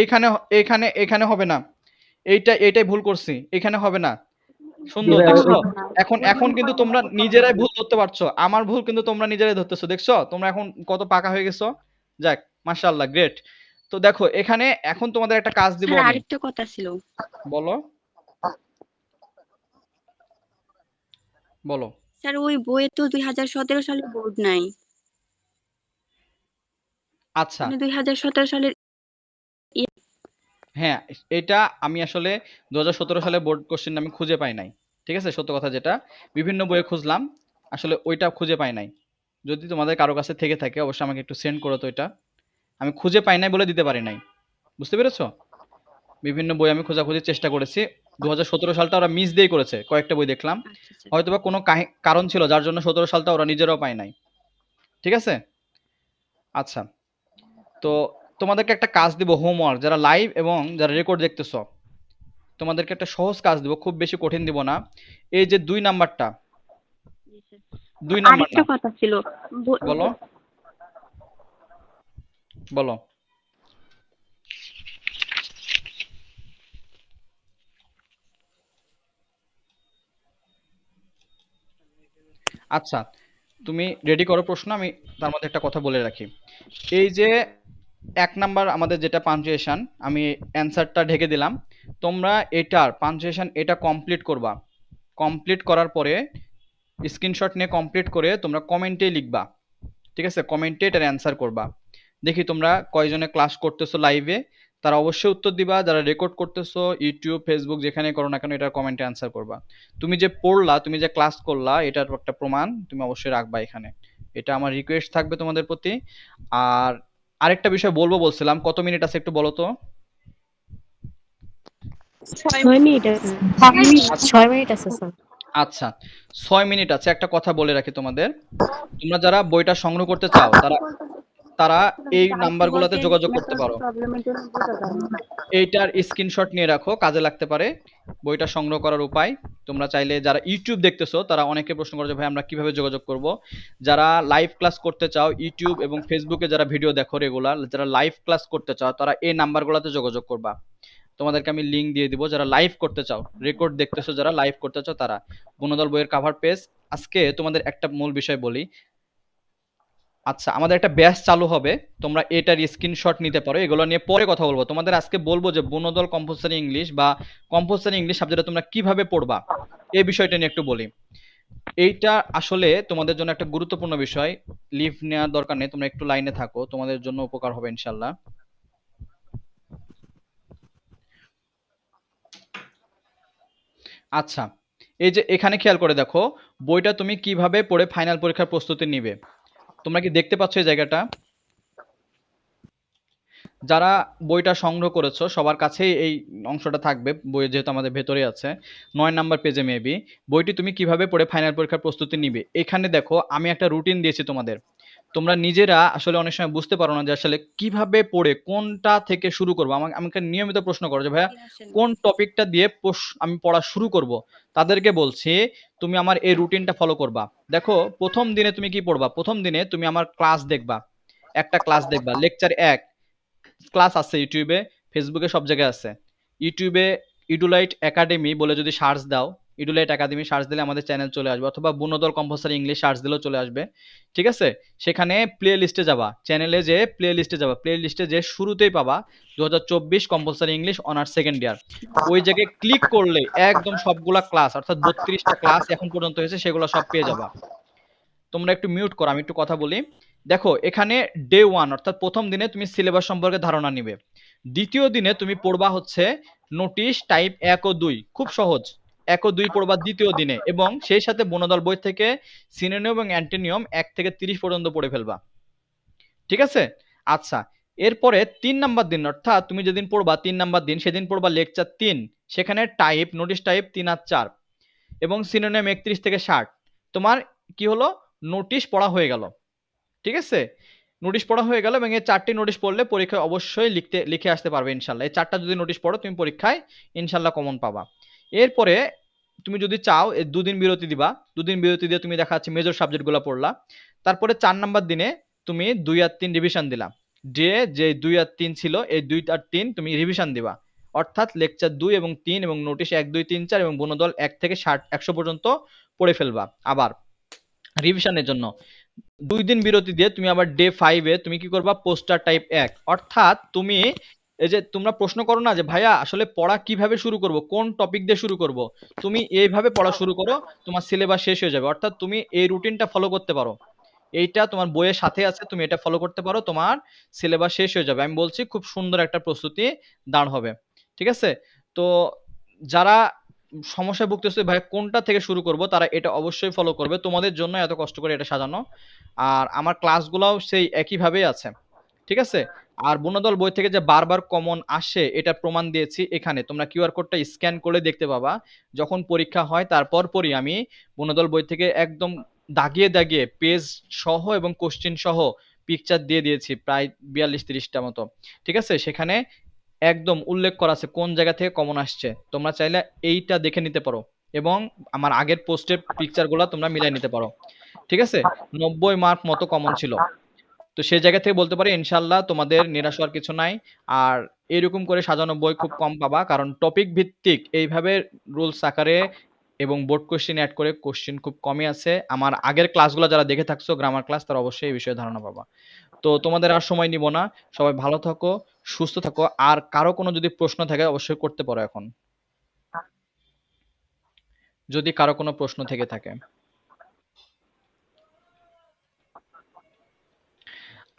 এইখানে এইখানে এখানে হবে না এইটা এইটাই ভুল করছি এখানে হবে না সুন্দর দেখছো এখন এখন কিন্তু তোমরা নিজেরাই ভুল ধরতে পারছো আমার ভুল কিন্তু তোমরা নিজেরাই ধরতেছো দেখছো তোমরা এখন কত পাকা হয়ে গেছো যাক মাশাআল্লাহ গ্রেট তো দেখো এখানে এখন তোমাদের একটা কাজ দিব আমি আরেকটা কথা ছিল বলো বলো স্যার ওই বইয়ে তো 2017 সালে বোর্ড নাই আচ্ছা 2017 মানে সালের হ্যাঁ এটা আমি আসলে দু সালে বোর্ড কোশ্চেন আমি খুঁজে পাই নাই ঠিক আছে সত্য কথা যেটা বিভিন্ন বইয়ে খুঁজলাম আসলে ওইটা খুঁজে পাই নাই যদি তোমাদের কারো কাছে থেকে থাকে অবশ্যই আমাকে একটু সেন্ড করো তো এটা আমি খুঁজে পাই নাই বলে দিতে পারি নাই বুঝতে পেরেছো বিভিন্ন বই আমি খোঁজাখুঁজির চেষ্টা করেছি দু সালটা ওরা মিস দিয়ে করেছে কয়েকটা বই দেখলাম আচ্ছা, আচ্ছা। হয়তোবা কোনো কারণ ছিল যার জন্য সতেরো সালটা ওরা নিজেরাও পায় নাই ঠিক আছে আচ্ছা তো তোমাদেরকে একটা কাজ দিব হোমওয়ার্ক যারা লাইভ এবং যারা রেকর্ড দেখতেছ তোমাদেরকে একটা সহজ কাজ দিব খুব বেশি কঠিন দিব না এই যে দুই নাম্বারটা দুই নাম্বার আরেকটা কথা ছিল বলো বলো আচ্ছা তুমি রেডি করো প্রশ্ন আমি তার মধ্যে একটা কথা বলে রাখি এই যে এক নাম্বার আমাদের যেটা পাঞ্চুয়েশান আমি অ্যান্সারটা ঢেকে দিলাম তোমরা এটার পাঞ্চুয়েশান এটা কমপ্লিট করবা কমপ্লিট করার পরে স্ক্রিনশট নিয়ে কমপ্লিট করে তোমরা কমেন্টে লিখবা ঠিক আছে কমেন্টে এটার অ্যান্সার করবা দেখি তোমরা কয়জনে ক্লাস করতেছো লাইভে তারা অবশ্যই উত্তর দিবা যারা রেকর্ড করতেছো ইউটিউব ফেসবুক যেখানে করো না কেন এটার কমেন্টে অ্যান্সার করবা তুমি যে পড়লা তুমি যে ক্লাস করলা এটার একটা প্রমাণ তুমি অবশ্যই রাখবা এখানে এটা আমার রিকোয়েস্ট থাকবে তোমাদের প্রতি আর আরেকটা বিষয় বলবো বলছিলাম কত মিনিট আছে একটু বলো তো আচ্ছা ছয় মিনিট আছে একটা কথা বলে রাখি তোমাদের তোমরা যারা বইটা সংগ্রহ করতে চাও তারা তারা এই নাম্বারগুলোতে যোগাযোগ করতে পারো এইটার স্ক্রিনশট নিয়ে রাখো কাজে লাগতে পারে বইটা সংগ্রহ করার উপায় তোমরা চাইলে যারা ইউটিউব দেখতেছো তারা অনেকে প্রশ্ন করো যে ভাই আমরা কিভাবে যোগাযোগ করব যারা লাইভ ক্লাস করতে চাও ইউটিউব এবং ফেসবুকে যারা ভিডিও দেখো রেগুলার যারা লাইভ ক্লাস করতে চাও তারা এই নাম্বারগুলোতে যোগাযোগ করবা তোমাদেরকে আমি লিঙ্ক দিয়ে দিব যারা লাইভ করতে চাও রেকর্ড দেখতেছো যারা লাইভ করতে চাও তারা গুণদল বইয়ের কাভার পেজ আজকে তোমাদের একটা মূল বিষয় বলি আচ্ছা আমাদের একটা ব্যাস চালু হবে তোমরা এটার স্ক্রিনশট নিতে পারো এগুলো নিয়ে পরে কথা বলবো তোমাদের আজকে বলবো যে বুনোদল কম্পোসারি ইংলিশ বা কম্পোসারি ইংলিশ সাবজেক্টটা তোমরা কিভাবে পড়বা এই বিষয়টা নিয়ে একটু বলি এইটা আসলে তোমাদের জন্য একটা গুরুত্বপূর্ণ বিষয় লিভ নেওয়ার দরকার নেই তোমরা একটু লাইনে থাকো তোমাদের জন্য উপকার হবে ইনশাল্লাহ আচ্ছা এই যে এখানে খেয়াল করে দেখো বইটা তুমি কিভাবে পড়ে ফাইনাল পরীক্ষার প্রস্তুতি নিবে তোমরা কি দেখতে পাচ্ছ এই জায়গাটা যারা বইটা সংগ্রহ করেছো সবার কাছেই এই অংশটা থাকবে বই যেহেতু আমাদের ভেতরে আছে নয় নাম্বার পেজে মেবি বইটি তুমি কিভাবে পড়ে ফাইনাল পরীক্ষার প্রস্তুতি নিবে এখানে দেখো আমি একটা রুটিন দিয়েছি তোমাদের তোমরা নিজেরা আসলে অনেক সময় বুঝতে পারো না যে আসলে কিভাবে পড়ে কোনটা থেকে শুরু করবো আমাকে আমাকে নিয়মিত প্রশ্ন করো যে ভাইয়া কোন টপিকটা দিয়ে আমি পড়া শুরু করব। তাদেরকে বলছি তুমি আমার এই রুটিনটা ফলো করবা দেখো প্রথম দিনে তুমি কি পড়বা প্রথম দিনে তুমি আমার ক্লাস দেখবা একটা ক্লাস দেখবা লেকচার এক ক্লাস আছে ইউটিউবে ফেসবুকে সব জায়গায় আছে ইউটিউবে ইডুলাইট একাডেমি বলে যদি সার্চ দাও ইডুলাইট একাডেমি সার্চ দিলে আমাদের চ্যানেল চলে আসবে অথবা বুনোদল কম্পালসারি ইংলিশ সার্চ দিলেও চলে আসবে ঠিক আছে সেখানে প্লে লিস্টে যাবা চ্যানেলে যে প্লে লিস্টে যাবা প্লে লিস্টে যে শুরুতেই পাবা দু হাজার চব্বিশ compulsory English honours second year ওই জায়গায় ক্লিক করলে একদম সবগুলা ক্লাস অর্থাৎ বত্রিশটা ক্লাস এখন পর্যন্ত হয়েছে সেগুলো সব পেয়ে যাবা তোমরা একটু মিউট করো আমি একটু কথা বলি দেখো এখানে ডে ওয়ান অর্থাৎ প্রথম দিনে তুমি সিলেবাস সম্পর্কে ধারণা নিবে দ্বিতীয় দিনে তুমি পড়বা হচ্ছে নোটিশ টাইপ এক ও দুই খুব সহজ এক ও দুই পড়বা দ্বিতীয় দিনে এবং সেই সাথে বনদল বই থেকে সিনোনিয়াম এবং অ্যান্টিনিয়ম এক থেকে তিরিশ পর্যন্ত পড়ে ফেলবা ঠিক আছে আচ্ছা এরপরে তিন নাম্বার দিন অর্থাৎ তুমি যেদিন পড়বা তিন নাম্বার দিন সেদিন পড়বা লেকচার তিন সেখানে টাইপ নোটিশ টাইপ তিন আর চার এবং সিনোনিয়াম একত্রিশ থেকে ষাট তোমার কি হলো নোটিশ পড়া হয়ে গেল ঠিক আছে নোটিশ পড়া হয়ে গেল এবং এই চারটি নোটিশ পড়লে পরীক্ষায় অবশ্যই লিখতে লিখে আসতে পারবে ইনশাল্লাহ এই চারটা যদি নোটিশ পড়ো তুমি পরীক্ষায় ইনশাল্লাহ কমন পাবা এরপরে তুমি যদি চাও দুদিন বিরতি দিবা দুদিন বিরতি দিয়ে তুমি দেখা যাচ্ছে মেজর সাবজেক্টগুলো পড়লা তারপরে চার নাম্বার দিনে তুমি দুই আর তিন রিভিশন দিলা যে যে দুই আর তিন ছিল এই দুই আর তিন তুমি রিভিশন দিবা অর্থাৎ লেকচার দুই এবং তিন এবং নোটিশ এক দুই তিন চার এবং বনদল এক থেকে ষাট একশো পর্যন্ত পড়ে ফেলবা আবার রিভিশনের জন্য দুই দিন বিরতি দিয়ে তুমি আবার ডে ফাইভে তুমি কি করবা পোস্টার টাইপ এক অর্থাৎ তুমি এই যে তোমরা প্রশ্ন করো না যে ভাইয়া আসলে পড়া কিভাবে শুরু করব কোন টপিক দিয়ে শুরু করব তুমি এইভাবে পড়া শুরু করো তোমার সিলেবাস শেষ হয়ে যাবে অর্থাৎ তুমি এই রুটিনটা ফলো করতে পারো এইটা তোমার বইয়ের সাথে আছে তুমি এটা ফলো করতে পারো তোমার সিলেবাস শেষ হয়ে যাবে আমি বলছি খুব সুন্দর একটা প্রস্তুতি দাঁড় হবে ঠিক আছে তো যারা সমস্যায় ভুগতেছে ভাই কোনটা থেকে শুরু করব তারা এটা অবশ্যই ফলো করবে তোমাদের জন্য এত কষ্ট করে এটা সাজানো আর আমার ক্লাসগুলোও সেই একইভাবেই আছে ঠিক আছে আর বুনদল বই থেকে যে বারবার কমন আসে এটা প্রমাণ দিয়েছি এখানে তোমরা কিউআর কোডটা স্ক্যান করলে দেখতে পাবা যখন পরীক্ষা হয় তারপর পরই আমি বুনদল বই থেকে একদম দাগিয়ে দাগিয়ে পেজ সহ এবং কোশ্চিন সহ পিকচার দিয়ে দিয়েছি প্রায় বিয়াল্লিশ তিরিশটা মতো ঠিক আছে সেখানে একদম উল্লেখ করা আছে কোন জায়গা থেকে কমন আসছে তোমরা চাইলে এইটা দেখে নিতে পারো এবং আমার আগের পোস্টের পিকচারগুলো তোমরা মিলাই নিতে পারো ঠিক আছে নব্বই মার্ক মতো কমন ছিল তো সেই জায়গা থেকে বলতে পারি ইনশাল্লাহ তোমাদের নিরাশ হওয়ার কিছু নাই আর এরকম করে সাজানো বই খুব কম পাবা কারণ টপিক ভিত্তিক এইভাবে রুলস আকারে এবং বোর্ড কোশ্চিন অ্যাড করে কোশ্চিন খুব কমই আছে আমার আগের ক্লাসগুলো যারা দেখে থাকছো গ্রামার ক্লাস তারা অবশ্যই এই বিষয়ে ধারণা পাবা তো তোমাদের আর সময় নিব না সবাই ভালো থাকো সুস্থ থাকো আর কারো কোনো যদি প্রশ্ন থাকে অবশ্যই করতে পারো এখন যদি কারো কোনো প্রশ্ন থেকে থাকে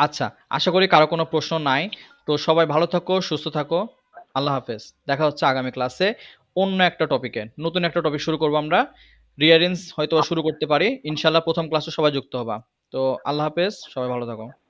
আচ্ছা আশা করি কারো কোনো প্রশ্ন নাই তো সবাই ভালো থাকো সুস্থ থাকো আল্লাহ হাফেজ দেখা হচ্ছে আগামী ক্লাসে অন্য একটা টপিকে নতুন একটা টপিক শুরু করবো আমরা রিয়ারেন্স হয়তো শুরু করতে পারি ইনশাল্লাহ প্রথম ক্লাসে সবাই যুক্ত হবা তো আল্লাহ হাফেজ সবাই ভালো থাকো